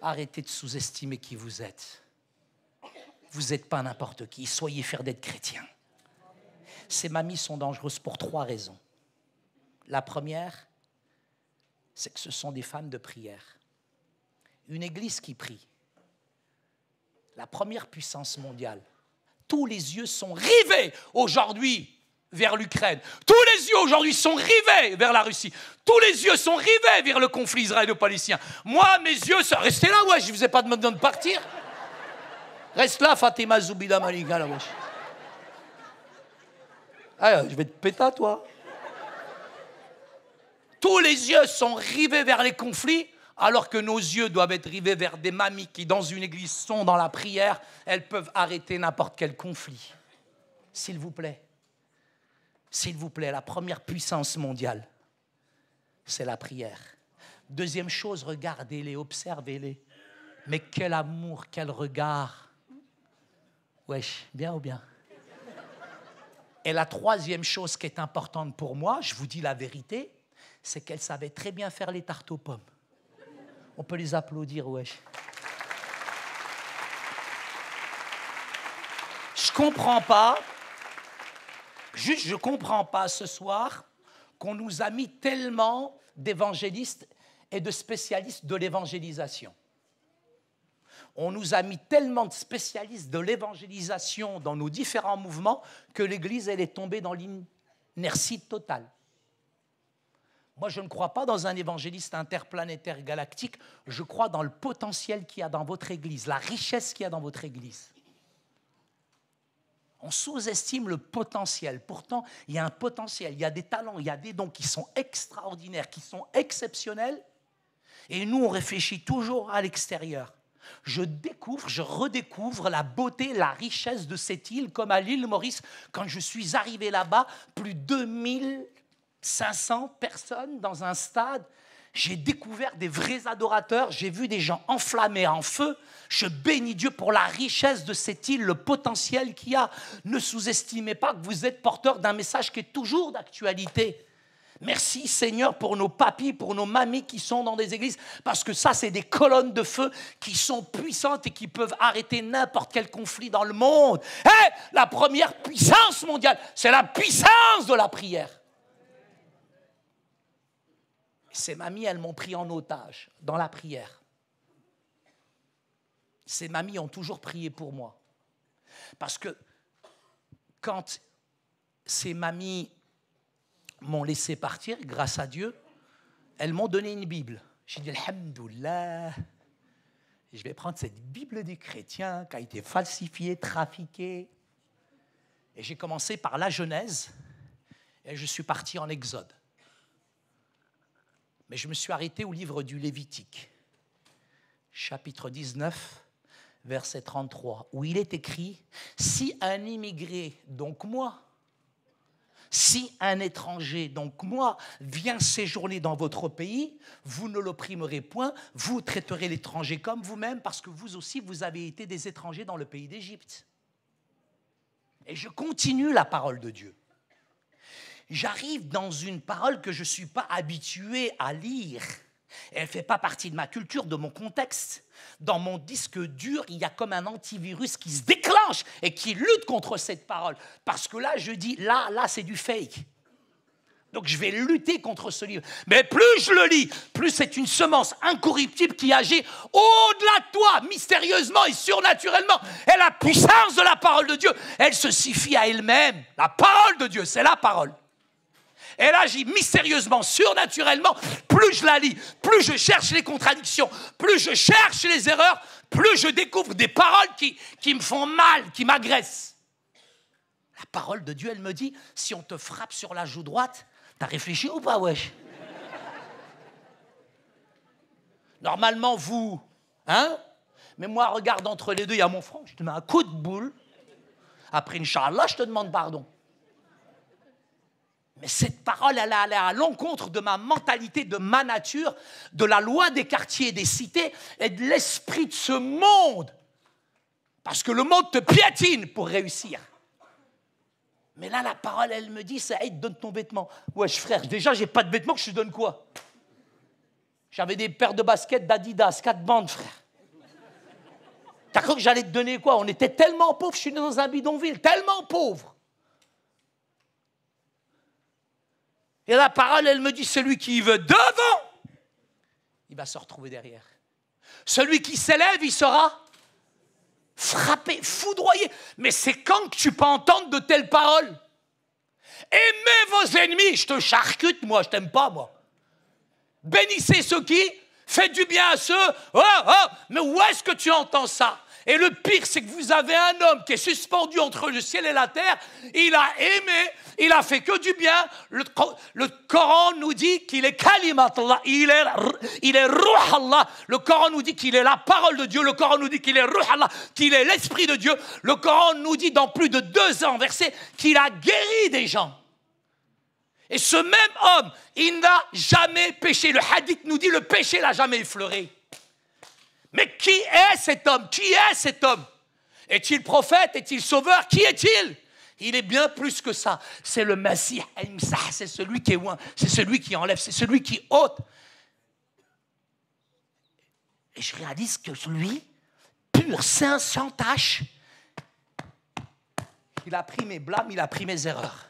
arrêtez de sous-estimer qui vous êtes. Vous n'êtes pas n'importe qui. Soyez fiers d'être chrétien. Ces mamies sont dangereuses pour trois raisons. La première, c'est que ce sont des femmes de prière. Une église qui prie. La première puissance mondiale tous les yeux sont rivés aujourd'hui vers l'Ukraine. Tous les yeux aujourd'hui sont rivés vers la Russie. Tous les yeux sont rivés vers le conflit israélo-palestinien. Moi, mes yeux, sont... restez là, ouais, je vous ai pas demandé de partir. Reste là, Fatima Zoubida Malika, la wesh. Ah, je vais te péter, toi. Tous les yeux sont rivés vers les conflits alors que nos yeux doivent être rivés vers des mamies qui, dans une église, sont dans la prière, elles peuvent arrêter n'importe quel conflit. S'il vous plaît, s'il vous plaît, la première puissance mondiale, c'est la prière. Deuxième chose, regardez-les, observez-les. Mais quel amour, quel regard. Wesh, bien ou bien Et la troisième chose qui est importante pour moi, je vous dis la vérité, c'est qu'elle savait très bien faire les tartes aux pommes. On peut les applaudir, wesh. Je comprends pas. Juste, je comprends pas ce soir qu'on nous a mis tellement d'évangélistes et de spécialistes de l'évangélisation. On nous a mis tellement de spécialistes de l'évangélisation dans nos différents mouvements que l'Église, elle est tombée dans l'inertie totale. Moi, je ne crois pas dans un évangéliste interplanétaire galactique, je crois dans le potentiel qu'il y a dans votre Église, la richesse qu'il y a dans votre Église. On sous-estime le potentiel. Pourtant, il y a un potentiel, il y a des talents, il y a des dons qui sont extraordinaires, qui sont exceptionnels. Et nous, on réfléchit toujours à l'extérieur. Je découvre, je redécouvre la beauté, la richesse de cette île, comme à l'île Maurice, quand je suis arrivé là-bas, plus de 2000 500 personnes dans un stade. J'ai découvert des vrais adorateurs, j'ai vu des gens enflammés en feu. Je bénis Dieu pour la richesse de cette île, le potentiel qu'il a. Ne sous-estimez pas que vous êtes porteur d'un message qui est toujours d'actualité. Merci Seigneur pour nos papis, pour nos mamies qui sont dans des églises, parce que ça, c'est des colonnes de feu qui sont puissantes et qui peuvent arrêter n'importe quel conflit dans le monde. Hey, eh, la première puissance mondiale, c'est la puissance de la prière. Ces mamies, elles m'ont pris en otage dans la prière. Ces mamies ont toujours prié pour moi. Parce que quand ces mamies m'ont laissé partir, grâce à Dieu, elles m'ont donné une Bible. J'ai dit, Alhamdoulilah, je vais prendre cette Bible des chrétiens qui a été falsifiée, trafiquée. Et j'ai commencé par la Genèse et je suis parti en Exode. Mais je me suis arrêté au livre du Lévitique, chapitre 19, verset 33, où il est écrit, Si un immigré, donc moi, si un étranger, donc moi, vient séjourner dans votre pays, vous ne l'opprimerez point, vous traiterez l'étranger comme vous-même, parce que vous aussi, vous avez été des étrangers dans le pays d'Égypte. Et je continue la parole de Dieu j'arrive dans une parole que je ne suis pas habitué à lire. Elle ne fait pas partie de ma culture, de mon contexte. Dans mon disque dur, il y a comme un antivirus qui se déclenche et qui lutte contre cette parole. Parce que là, je dis, là, là, c'est du fake. Donc je vais lutter contre ce livre. Mais plus je le lis, plus c'est une semence incorruptible qui agit au-delà de toi, mystérieusement et surnaturellement. Et la puissance de la parole de Dieu, elle se suffit à elle-même. La parole de Dieu, c'est la parole. Elle agit mystérieusement, surnaturellement. Plus je la lis, plus je cherche les contradictions, plus je cherche les erreurs, plus je découvre des paroles qui, qui me font mal, qui m'agressent. La parole de Dieu, elle me dit, si on te frappe sur la joue droite, t'as réfléchi ou pas, wesh Normalement, vous, hein Mais moi, regarde entre les deux, il y a mon front. Je te mets un coup de boule. Après, Inch'Allah, je te demande pardon. Mais cette parole, elle est à l'encontre de ma mentalité, de ma nature, de la loi des quartiers, des cités et de l'esprit de ce monde. Parce que le monde te piétine pour réussir. Mais là, la parole, elle me dit, ça aide, donne ton vêtement. Wesh, frère, déjà, j'ai pas de vêtements, je te donne quoi J'avais des paires de baskets d'Adidas, quatre bandes, frère. T'as cru que j'allais te donner quoi On était tellement pauvres, je suis né dans un bidonville, tellement pauvre. Et la parole, elle me dit, celui qui veut devant, il va se retrouver derrière. Celui qui s'élève, il sera frappé, foudroyé. Mais c'est quand que tu peux entendre de telles paroles Aimez vos ennemis, je te charcute, moi, je t'aime pas, moi. Bénissez ceux qui, faites du bien à ceux. Oh, oh, mais où est-ce que tu entends ça et le pire, c'est que vous avez un homme qui est suspendu entre le ciel et la terre. Il a aimé, il a fait que du bien. Le, Coran nous dit qu'il est kalimat Allah, il est, il ruh Allah. Le Coran nous dit qu'il est la parole de Dieu. Le Coran nous dit qu'il est ruh Allah, qu'il est l'esprit de Dieu. Le Coran nous dit dans plus de deux ans, verset, qu'il a guéri des gens. Et ce même homme, il n'a jamais péché. Le hadith nous dit le péché l'a jamais effleuré. Mais qui est cet homme Qui est cet homme Est-il prophète Est-il sauveur Qui est-il il est bien plus que ça. C'est le Messie, c'est celui qui est loin, c'est celui qui enlève, c'est celui qui ôte. Et je réalise que lui, pur, saint, sans tâche, il a pris mes blâmes, il a pris mes erreurs.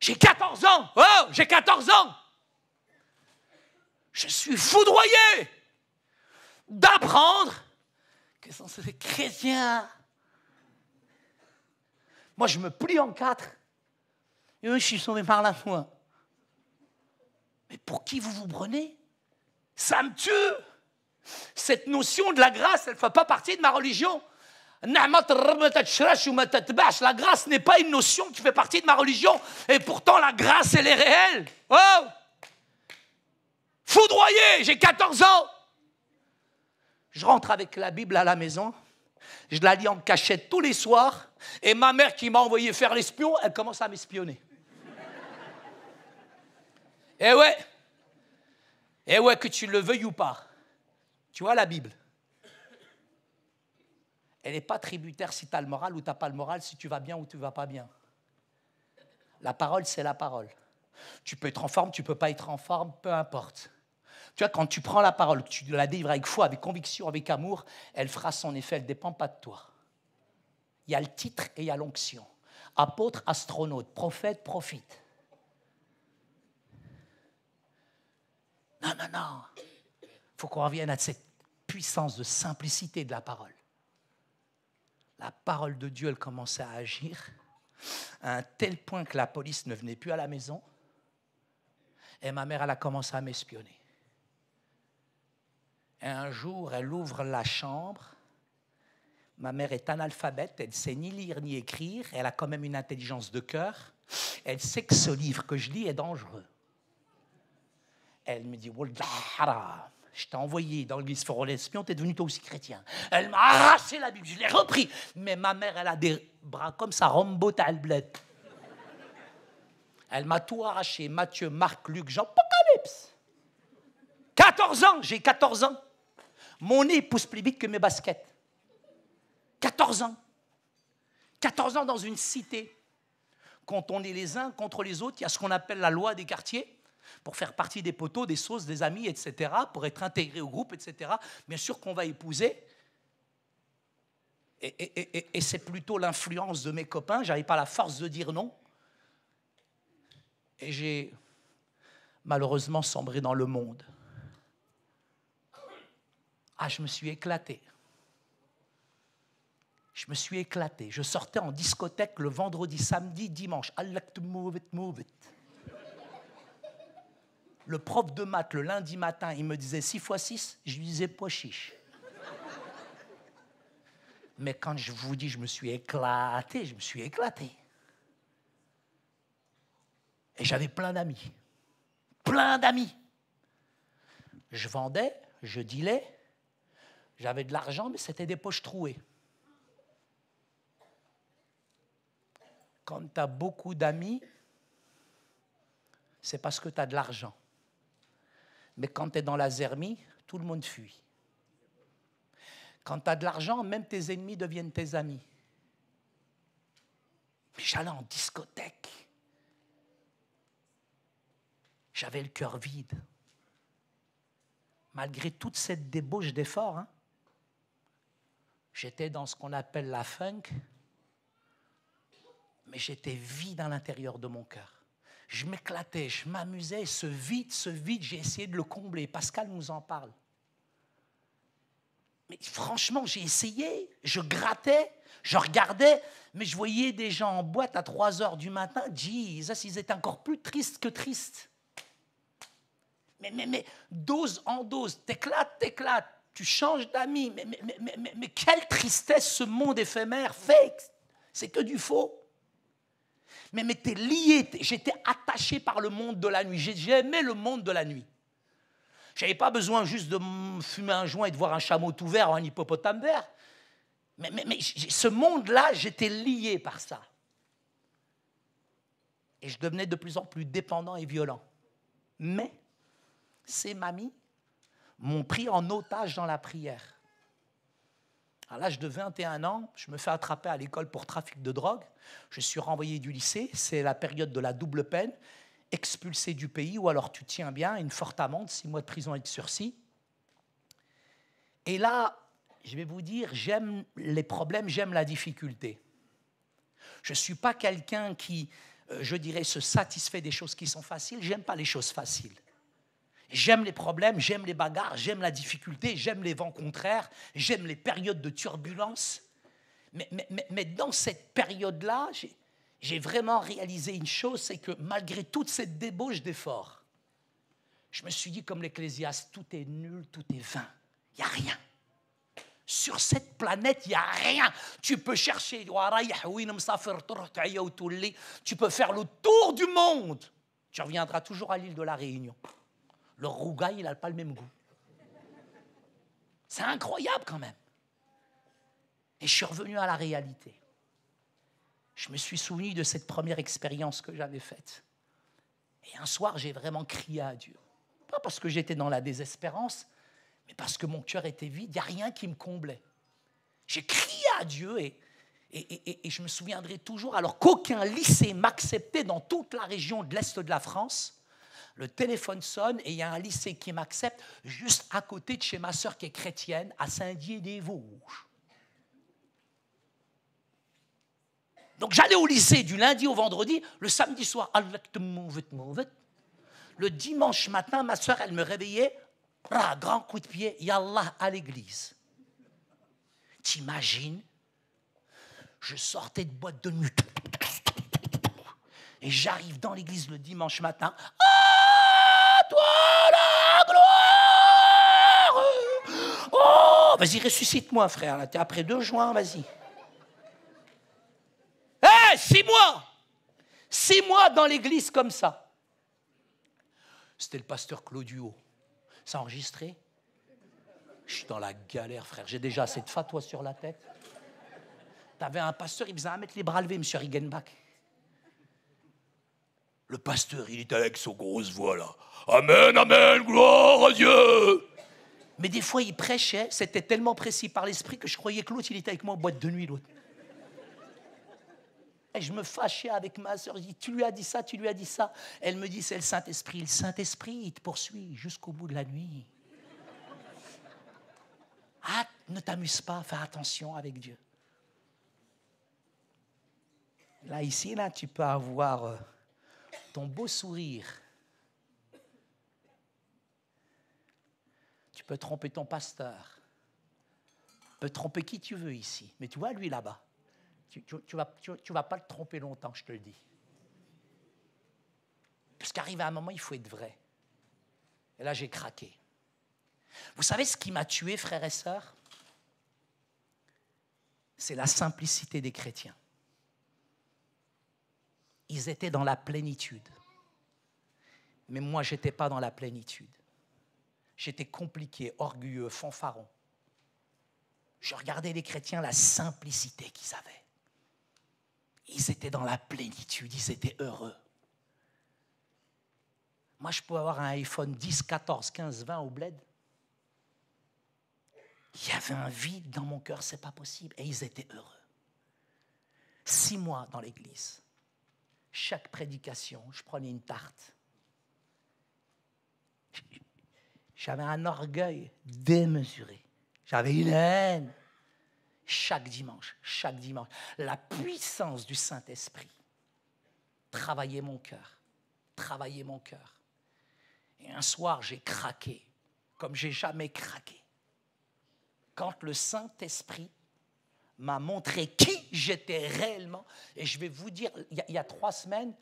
J'ai 14 ans, oh, j'ai 14 ans. Je suis foudroyé d'apprendre que sont ces chrétiens. Moi, je me plie en quatre. Et je suis sauvé par la foi. Mais pour qui vous vous prenez Ça me tue. Cette notion de la grâce, elle ne fait pas partie de ma religion. La grâce n'est pas une notion qui fait partie de ma religion. Et pourtant, la grâce, elle est réelle. Oh Foudroyé, j'ai 14 ans. Je rentre avec la Bible à la maison, je la lis en cachette tous les soirs, et ma mère qui m'a envoyé faire l'espion, elle commence à m'espionner. Eh ouais, eh ouais, que tu le veuilles ou pas. Tu vois la Bible. Elle n'est pas tributaire si tu as le moral ou tu n'as pas le moral, si tu vas bien ou tu ne vas pas bien. La parole, c'est la parole. Tu peux être en forme, tu ne peux pas être en forme, peu importe. Tu vois, quand tu prends la parole, que tu la délivres avec foi, avec conviction, avec amour, elle fera son effet, elle ne dépend pas de toi. Il y a le titre et il y a l'onction. Apôtre, astronaute, prophète, profite. Non, non, non. Il faut qu'on revienne à cette puissance de simplicité de la parole. La parole de Dieu, elle commençait à agir à un tel point que la police ne venait plus à la maison. Et ma mère, elle a commencé à m'espionner un jour, elle ouvre la chambre. Ma mère est analphabète, elle ne sait ni lire ni écrire, elle a quand même une intelligence de cœur. Elle sait que ce livre que je lis est dangereux. Elle me dit je t'ai envoyé dans l'église Fort Espion, t'es devenu toi aussi chrétien. Elle m'a arraché la Bible, je l'ai repris. Mais ma mère, elle a des bras comme ça, rombo, Talblette. Elle m'a tout arraché, Matthieu, Marc, Luc, Jean, Apocalypse. 14 ans, j'ai 14 ans. Mon nez pousse plus vite que mes baskets. 14 ans. 14 ans dans une cité. Quand on est les uns contre les autres, il y a ce qu'on appelle la loi des quartiers pour faire partie des poteaux, des sauces, des amis, etc., pour être intégré au groupe, etc. Bien sûr qu'on va épouser. Et, c'est plutôt l'influence de mes copains. n'avais pas la force de dire non. Et j'ai malheureusement sombré dans le monde. Ah, je me suis éclaté. Je me suis éclaté. Je sortais en discothèque le vendredi, samedi, dimanche. I move it, move it. Le prof de maths, le lundi matin, il me disait 6 fois 6, je lui disais pochiche. Mais quand je vous dis je me suis éclaté, je me suis éclaté. Et j'avais plein d'amis. Plein d'amis. Je vendais, je dilais. J'avais de l'argent, mais c'était des poches trouées. Quand tu as beaucoup d'amis, c'est parce que tu as de l'argent. Mais quand tu es dans la zermie, tout le monde fuit. Quand tu as de l'argent, même tes ennemis deviennent tes amis. J'allais en discothèque. J'avais le cœur vide. Malgré toute cette débauche d'efforts, hein, J'étais dans ce qu'on appelle la funk, mais j'étais vide à l'intérieur de mon cœur. Je m'éclatais, je m'amusais, ce vide, ce vide, j'ai essayé de le combler. Pascal nous en parle. Mais franchement, j'ai essayé, je grattais, je regardais, mais je voyais des gens en boîte à 3 heures du matin. Jesus, ils étaient encore plus tristes que tristes. Mais, mais, mais, dose en dose, t'éclates, t'éclates, tu changes d'amis. Mais, quelle tristesse ce monde éphémère, fake, c'est que du faux. Mais, mais t'es lié, j'étais attaché par le monde de la nuit. J'aimais le monde de la nuit. J'avais pas besoin juste de fumer un joint et de voir un chameau tout vert ou un hippopotame vert. Mais, mais, ce monde-là, j'étais lié par ça. Et je devenais de plus en plus dépendant et violent. Mais c'est mamie m'ont pris en otage dans la prière. À l'âge de 21 ans, je me fais attraper à l'école pour trafic de drogue. Je suis renvoyé du lycée. C'est la période de la double peine. Expulsé du pays, ou alors tu tiens bien, une forte amende, six mois de prison avec sursis. Et là, je vais vous dire, j'aime les problèmes, j'aime la difficulté. Je ne suis pas quelqu'un qui, euh, je dirais, se satisfait des choses qui sont faciles. J'aime pas les choses faciles. J'aime les problèmes, j'aime les bagarres, j'aime la difficulté, j'aime les vents contraires, j'aime les périodes de turbulence. Mais, dans cette période-là, j'ai vraiment réalisé une chose, c'est que malgré toute cette débauche d'efforts, je me suis dit comme l'Ecclésiaste, tout est nul, tout est vain, il n'y a rien. Sur cette planète, il n'y a rien. Tu peux chercher, tu peux faire le tour du monde. Tu reviendras toujours à l'île de la Réunion le rougail, il n'a pas le même goût. C'est incroyable quand même. Et je suis revenu à la réalité. Je me suis souvenu de cette première expérience que j'avais faite. Et un soir, j'ai vraiment crié à Dieu. Pas parce que j'étais dans la désespérance, mais parce que mon cœur était vide, il n'y a rien qui me comblait. J'ai crié à Dieu et, et, et, je me souviendrai toujours, alors qu'aucun lycée m'acceptait dans toute la région de l'Est de la France, le téléphone sonne et il y a un lycée qui m'accepte juste à côté de chez ma sœur qui est chrétienne, à Saint-Dié-des-Vosges. Donc j'allais au lycée du lundi au vendredi, le samedi soir, le dimanche matin, ma soeur, elle me réveillait, ah, grand coup de pied, Yallah à l'église. T'imagines Je sortais de boîte de nuit et j'arrive dans l'église le dimanche matin. Ah, toi la gloire. Oh, vas-y, ressuscite-moi, frère. Là, t'es après 2 juin, vas-y. Hé, eh, six mois Six mois dans l'église comme ça. C'était le pasteur Claudio. ça enregistré Je suis dans la galère, frère. J'ai déjà assez de fatwa sur la tête. T'avais un pasteur, il faisait un mettre les bras levés, monsieur Rigenbach. Le pasteur, il était avec sa grosse voix là. Amen, amen, gloire à Dieu. Mais des fois, il prêchait, c'était tellement précis par l'esprit que je croyais que l'autre, il était avec moi en boîte de nuit, l'autre. Et je me fâchais avec ma soeur. Je dis, tu lui as dit ça, tu lui as dit ça. Elle me dit, c'est le Saint-Esprit. Le Saint-Esprit, il te poursuit jusqu'au bout de la nuit. Ah, ne t'amuse pas, fais attention avec Dieu. Là, ici, là, tu peux avoir euh, ton beau sourire. Tu peux tromper ton pasteur. Tu peux tromper qui tu veux ici. Mais tu vois, lui là-bas, tu ne vas, vas pas le tromper longtemps, je te le dis. Parce qu'arrive à un moment, il faut être vrai. Et là, j'ai craqué. Vous savez ce qui m'a tué, frères et sœurs C'est la simplicité des chrétiens ils étaient dans la plénitude. Mais moi, je n'étais pas dans la plénitude. J'étais compliqué, orgueilleux, fanfaron. Je regardais les chrétiens, la simplicité qu'ils avaient. Ils étaient dans la plénitude, ils étaient heureux. Moi, je pouvais avoir un iPhone 10, 14, 15, 20 ou bled. Il y avait un vide dans mon cœur, c'est pas possible. Et ils étaient heureux. Six mois dans l'église, chaque prédication, je prenais une tarte. J'avais un orgueil démesuré. J'avais une haine. Chaque dimanche, chaque dimanche, la puissance du Saint-Esprit travaillait mon cœur, travaillait mon cœur. Et un soir, j'ai craqué, comme j'ai jamais craqué. Quand le Saint-Esprit m'a montré qui j'étais réellement. Et je vais vous dire, il y, a, trois semaines,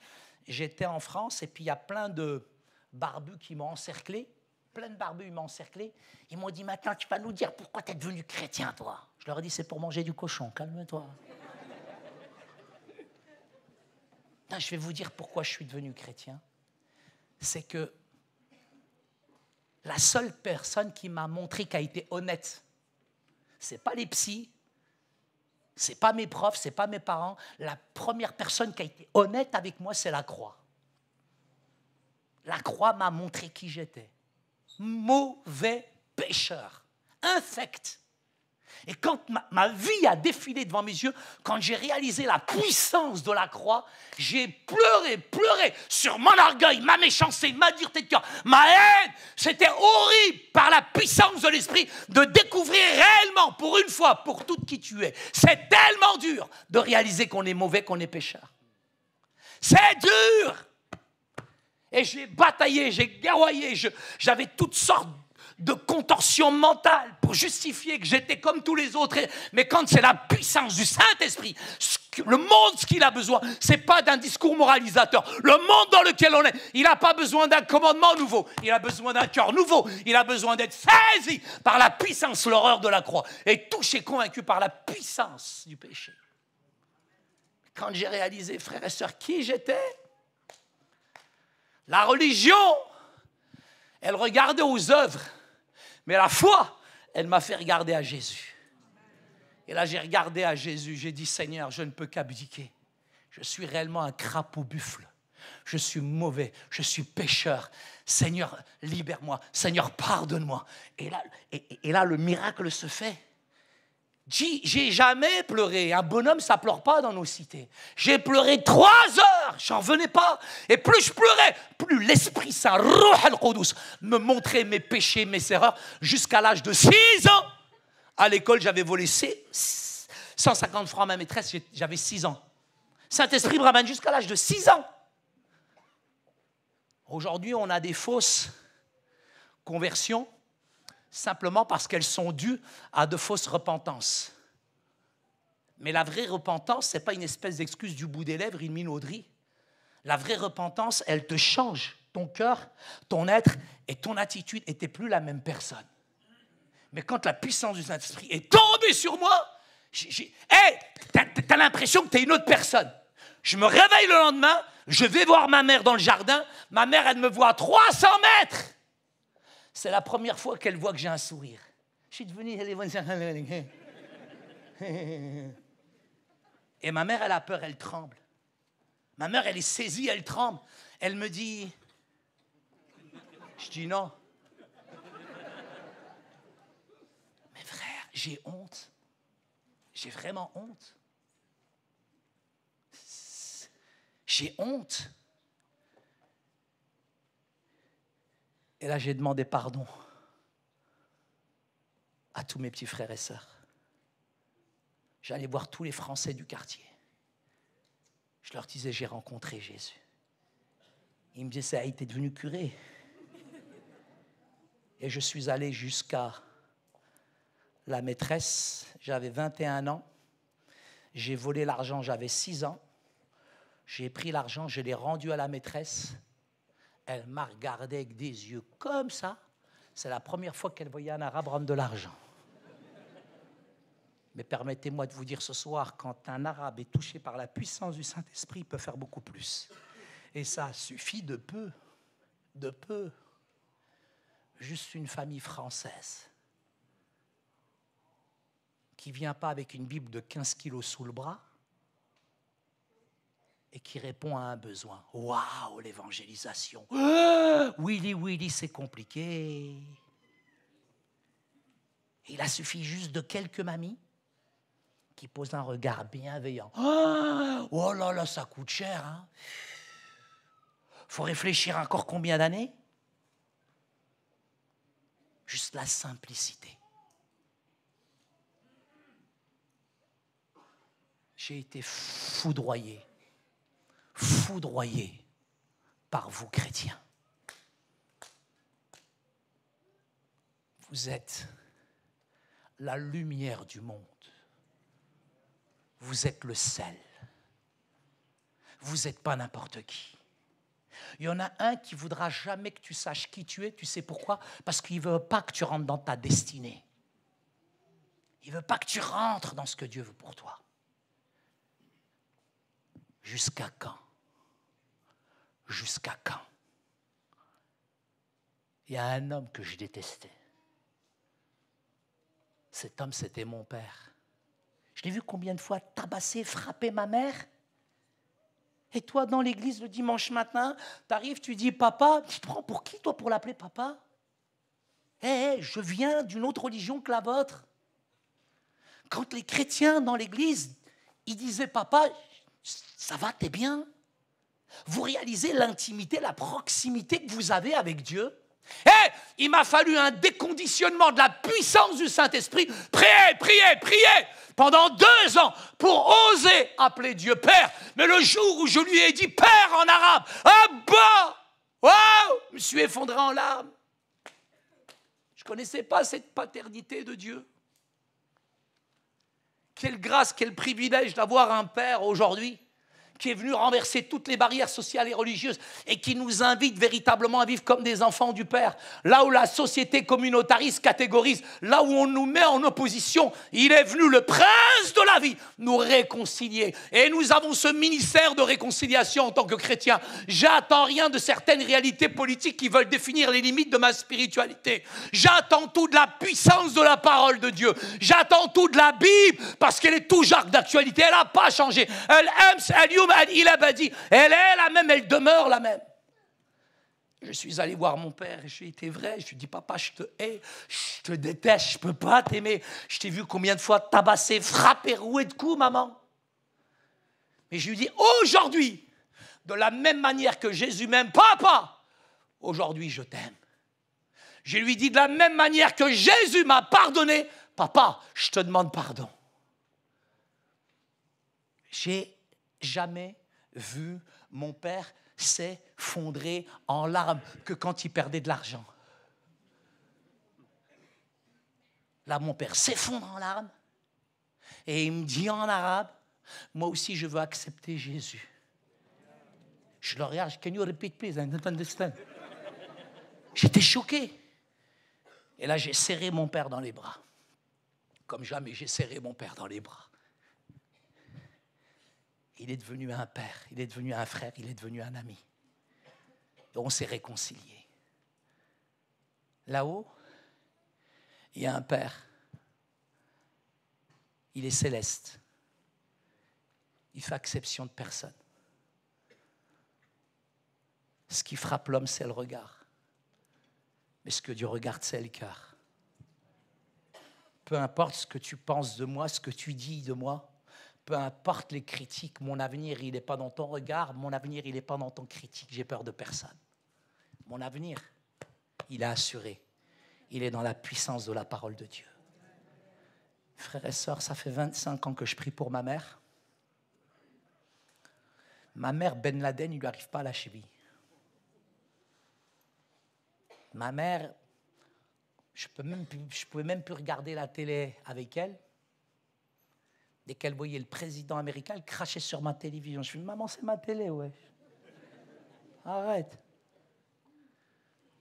j'étais en France et puis il y a plein de barbus qui m'ont encerclé. Plein de barbus ils m'ont encerclé. Ils m'ont dit Maintenant, tu vas nous dire pourquoi tu es devenu chrétien, toi. Je leur ai dit C'est pour manger du cochon, calme-toi. je vais vous dire pourquoi je suis devenu chrétien. C'est que la seule personne qui m'a montré qu'a été honnête, c'est pas les psys, c'est pas mes profs, c'est pas mes parents. La première personne qui a été honnête avec moi, c'est la croix. La croix m'a montré qui j'étais. Mauvais pécheur, infect. Et quand ma, vie a défilé devant mes yeux, quand j'ai réalisé la puissance de la croix, j'ai pleuré, pleuré sur mon orgueil, ma méchanceté, ma dureté de cœur, ma haine. C'était horrible par la puissance de l'esprit de découvrir réellement, pour une fois, pour toutes qui tu es. C'est tellement dur de réaliser qu'on est mauvais, qu'on est pécheur. C'est dur. Et j'ai bataillé, j'ai guerroyé, j'avais toutes sortes de contorsion mentale pour justifier que j'étais comme tous les autres. Mais quand c'est la puissance du Saint-Esprit, le monde, ce qu'il a besoin, c'est pas d'un discours moralisateur. Le monde dans lequel on est, il n'a pas besoin d'un commandement nouveau. Il a besoin d'un cœur nouveau. Il a besoin d'être saisi par la puissance, l'horreur de la croix, et touché, convaincu par la puissance du péché. Quand j'ai réalisé, frères et sœurs, qui j'étais, la religion, elle regardait aux œuvres. Mais la foi, elle m'a fait regarder à Jésus. Et là, j'ai regardé à Jésus, j'ai dit, Seigneur, je ne peux qu'abdiquer. Je suis réellement un crapaud buffle. Je suis mauvais, je suis pécheur. Seigneur, libère-moi. Seigneur, pardonne-moi. Et là, et, et là, le miracle se fait. J'ai jamais pleuré. Un bonhomme, ça pleure pas dans nos cités. J'ai pleuré trois heures. J'en venais pas. Et plus je pleurais, plus l'Esprit Saint, al me montrait mes péchés, mes erreurs, jusqu'à l'âge de six ans. À l'école, j'avais volé 150 francs à ma maîtresse. J'avais six ans. Saint-Esprit me ramène jusqu'à l'âge de six ans. Aujourd'hui, on a des fausses conversions simplement parce qu'elles sont dues à de fausses repentances. Mais la vraie repentance, ce n'est pas une espèce d'excuse du bout des lèvres, une minauderie. La vraie repentance, elle te change ton cœur, ton être et ton attitude, et tu plus la même personne. Mais quand la puissance du Saint-Esprit est tombée sur moi, j'ai, hey, l'impression que tu es une autre personne. Je me réveille le lendemain, je vais voir ma mère dans le jardin. Ma mère, elle me voit à 300 mètres. C'est la première fois qu'elle voit que j'ai un sourire. Je suis devenu. Et ma mère, elle a peur, elle tremble. Ma mère, elle est saisie, elle tremble. Elle me dit. Je dis non. Mais frère, j'ai honte. J'ai vraiment honte. J'ai honte. Et là, j'ai demandé pardon à tous mes petits frères et sœurs. J'allais voir tous les Français du quartier. Je leur disais, j'ai rencontré Jésus. Ils me disaient, ça a été devenu curé. Et je suis allé jusqu'à la maîtresse, j'avais 21 ans. J'ai volé l'argent, j'avais 6 ans. J'ai pris l'argent, je l'ai rendu à la maîtresse. Elle m'a regardé avec des yeux comme ça. C'est la première fois qu'elle voyait un arabe rendre de l'argent. Mais permettez-moi de vous dire ce soir, quand un arabe est touché par la puissance du Saint-Esprit, il peut faire beaucoup plus. Et ça suffit de peu, de peu. Juste une famille française qui vient pas avec une Bible de 15 kilos sous le bras, et qui répond à un besoin. Waouh, l'évangélisation. Ah, Willy Willy, c'est compliqué. Il a suffi juste de quelques mamies qui posent un regard bienveillant. Ah, oh là là, ça coûte cher. Hein. Faut réfléchir encore combien d'années Juste la simplicité. J'ai été foudroyé foudroyé par vous chrétiens. Vous êtes la lumière du monde. Vous êtes le sel. Vous n'êtes pas n'importe qui. Il y en a un qui voudra jamais que tu saches qui tu es. Tu sais pourquoi Parce qu'il ne veut pas que tu rentres dans ta destinée. Il ne veut pas que tu rentres dans ce que Dieu veut pour toi. Jusqu'à quand Jusqu'à quand Il y a un homme que je détestais. Cet homme, c'était mon père. Je l'ai vu combien de fois tabasser, frapper ma mère. Et toi, dans l'église le dimanche matin, tu arrives, tu dis Papa, tu prends pour qui, toi, pour l'appeler papa Hé, eh, eh, je viens d'une autre religion que la vôtre. Quand les chrétiens dans l'église, ils disaient Papa, ça va, t'es bien. Vous réalisez l'intimité, la proximité que vous avez avec Dieu. Et eh, il m'a fallu un déconditionnement de la puissance du Saint-Esprit. Priez, priez, priez pendant deux ans pour oser appeler Dieu Père. Mais le jour où je lui ai dit Père en arabe, Abba, ah Waouh je me suis effondré en larmes. Je ne connaissais pas cette paternité de Dieu. Quelle grâce, quel privilège d'avoir un père aujourd'hui qui est venu renverser toutes les barrières sociales et religieuses et qui nous invite véritablement à vivre comme des enfants du Père. Là où la société communautariste catégorise, là où on nous met en opposition, il est venu le prince de la vie nous réconcilier. Et nous avons ce ministère de réconciliation en tant que chrétien. J'attends rien de certaines réalités politiques qui veulent définir les limites de ma spiritualité. J'attends tout de la puissance de la parole de Dieu. J'attends tout de la Bible parce qu'elle est toujours d'actualité. Elle n'a pas changé. Elle aime, elle il avait dit, elle est la même, elle demeure la même. Je suis allé voir mon père et j'ai été vrai. Je lui ai dit, papa, je te hais, je te déteste, je ne peux pas t'aimer. Je t'ai vu combien de fois tabasser, frapper, rouer de coups, maman. Mais je lui ai dit, aujourd'hui, de la même manière que Jésus m'aime, papa, aujourd'hui je t'aime. Je lui ai dit, de la même manière que Jésus m'a pardonné, papa, je te demande pardon. J'ai jamais vu mon père s'effondrer en larmes que quand il perdait de l'argent. Là, mon père s'effondre en larmes et il me dit en arabe, moi aussi je veux accepter Jésus. Je le regarde, can you repeat please, I don't understand. J'étais choqué. Et là, j'ai serré mon père dans les bras. Comme jamais j'ai serré mon père dans les bras il est devenu un père, il est devenu un frère, il est devenu un ami. on s'est réconcilié Là-haut, il y a un père. Il est céleste. Il fait exception de personne. Ce qui frappe l'homme, c'est le regard. Mais ce que Dieu regarde, c'est le cœur. Peu importe ce que tu penses de moi, ce que tu dis de moi, peu importe les critiques, mon avenir, il n'est pas dans ton regard, mon avenir, il n'est pas dans ton critique, j'ai peur de personne. Mon avenir, il est assuré. Il est dans la puissance de la parole de Dieu. Frères et sœurs, ça fait 25 ans que je prie pour ma mère. Ma mère, Ben Laden, il lui arrive pas à la cheville. Ma mère, je ne pouvais même plus regarder la télé avec elle Dès qu'elle voyait le président américain, elle crachait sur ma télévision. Je suis dis, maman, c'est ma télé, ouais. Arrête.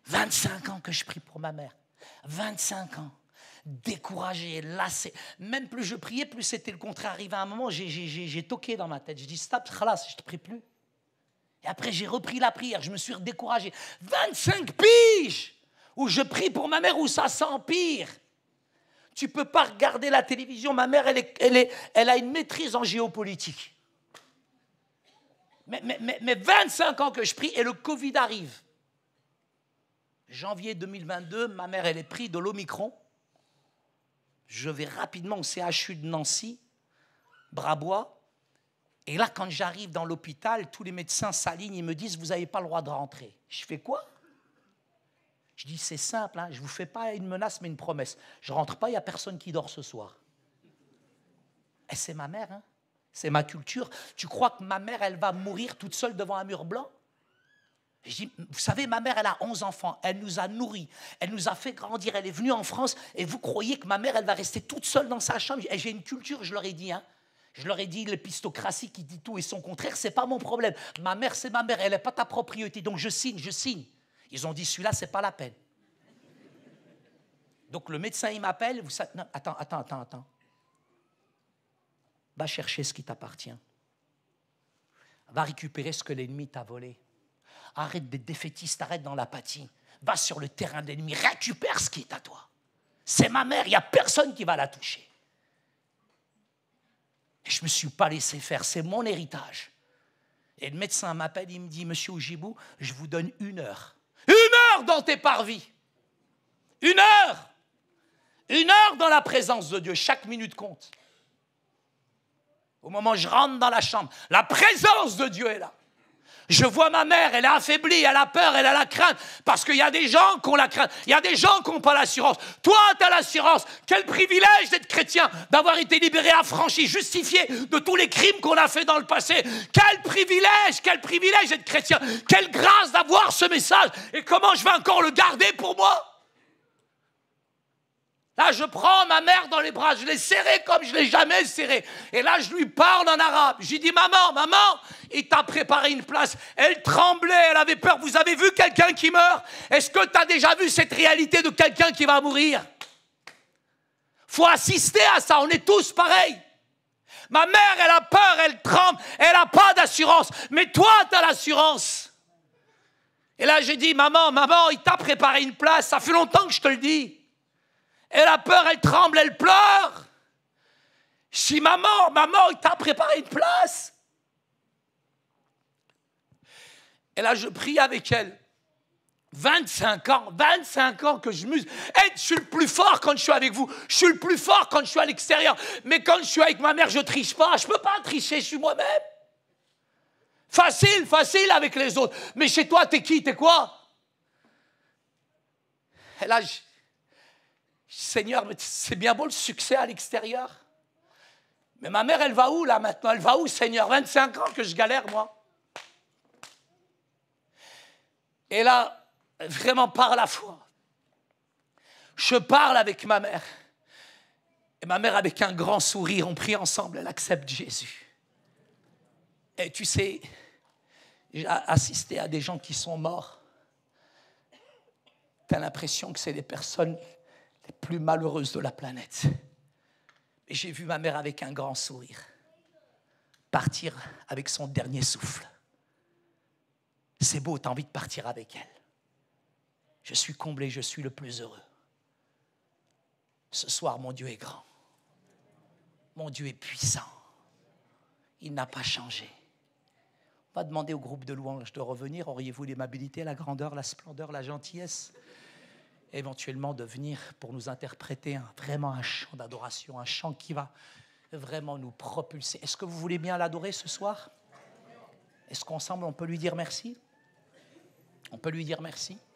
25 ans que je prie pour ma mère. 25 ans. Découragé, lassé. Même plus je priais, plus c'était le contraire. Arrivé à un moment, j'ai toqué dans ma tête. Je dis, stop, khalas, je te prie plus. Et après, j'ai repris la prière. Je me suis découragé. 25 piges où je prie pour ma mère, où ça s'empire. Tu peux pas regarder la télévision. Ma mère, elle, est, elle, est, elle a une maîtrise en géopolitique. Mais, mais, mais, mais 25 ans que je prie et le Covid arrive. Janvier 2022, ma mère, elle est prise de l'Omicron. Je vais rapidement au CHU de Nancy, Brabois. Et là, quand j'arrive dans l'hôpital, tous les médecins s'alignent et me disent Vous n'avez pas le droit de rentrer. Je fais quoi je dis, c'est simple, hein, je ne vous fais pas une menace, mais une promesse. Je rentre pas, il n'y a personne qui dort ce soir. Et eh, c'est ma mère, hein. c'est ma culture. Tu crois que ma mère, elle va mourir toute seule devant un mur blanc vous savez, ma mère, elle a 11 enfants, elle nous a nourris, elle nous a fait grandir, elle est venue en France, et vous croyez que ma mère, elle va rester toute seule dans sa chambre eh, J'ai une culture, je leur ai dit, hein. Je leur ai dit, l'épistocratie qui dit tout et son contraire, c'est pas mon problème. Ma mère, c'est ma mère, elle n'est pas ta propriété, donc je signe, je signe. Ils ont dit celui-là, n'est pas la peine. Donc le médecin, il m'appelle. Vous savez, attends, attends, attends, attends. Va chercher ce qui t'appartient. Va récupérer ce que l'ennemi t'a volé. Arrête d'être défaitiste, arrête dans l'apathie. Va sur le terrain de l'ennemi, récupère ce qui est à toi. C'est ma mère, il n'y a personne qui va la toucher. je ne me suis pas laissé faire, c'est mon héritage. Et le médecin m'appelle, il me dit, Monsieur Ojibou, je vous donne une heure. Une heure dans tes parvis. Une heure. Une heure dans la présence de Dieu. Chaque minute compte. Au moment où je rentre dans la chambre, la présence de Dieu est là. Je vois ma mère, elle est affaiblie, elle a peur, elle a la crainte. Parce qu'il y a des gens qui ont la crainte. Il y a des gens qui n'ont pas l'assurance. Toi, tu as l'assurance. Quel privilège d'être chrétien, d'avoir été libéré, affranchi, justifié de tous les crimes qu'on a fait dans le passé. Quel privilège, quel privilège d'être chrétien. Quelle grâce d'avoir ce message. Et comment je vais encore le garder pour moi Là, je prends ma mère dans les bras, je l'ai serrée comme je l'ai jamais serré. Et là, je lui parle en arabe. J'ai dit, maman, maman, il t'a préparé une place. Elle tremblait, elle avait peur. Vous avez vu quelqu'un qui meurt Est-ce que tu as déjà vu cette réalité de quelqu'un qui va mourir Faut assister à ça, on est tous pareils. Ma mère, elle a peur, elle tremble, elle n'a pas d'assurance. Mais toi, tu as l'assurance. Et là, j'ai dit, maman, maman, il t'a préparé une place. Ça fait longtemps que je te le dis. Elle a peur, elle tremble, elle pleure. si mort, maman, maman, il t'a préparé une place. Et là, je prie avec elle. 25 ans, 25 ans que je muse. et je suis le plus fort quand je suis avec vous. Je suis le plus fort quand je suis à l'extérieur. Mais quand je suis avec ma mère, je triche pas. Je peux pas tricher, je suis moi-même. Facile, facile avec les autres. Mais chez toi, t'es qui, t'es quoi Et là, Seigneur, c'est bien beau le succès à l'extérieur. Mais ma mère, elle va où là maintenant Elle va où, Seigneur 25 ans que je galère, moi. Et là, vraiment par la foi, je parle avec ma mère. Et ma mère, avec un grand sourire, on prie ensemble, elle accepte Jésus. Et tu sais, j'ai assisté à des gens qui sont morts. Tu as l'impression que c'est des personnes plus malheureuse de la planète. Et j'ai vu ma mère avec un grand sourire partir avec son dernier souffle. C'est beau, tu as envie de partir avec elle. Je suis comblé, je suis le plus heureux. Ce soir, mon Dieu est grand. Mon Dieu est puissant. Il n'a pas changé. On va demander au groupe de louanges de revenir. Auriez-vous l'aimabilité, la grandeur, la splendeur, la gentillesse éventuellement de venir pour nous interpréter un, vraiment un chant d'adoration, un chant qui va vraiment nous propulser. Est-ce que vous voulez bien l'adorer ce soir Est-ce qu'ensemble on peut lui dire merci On peut lui dire merci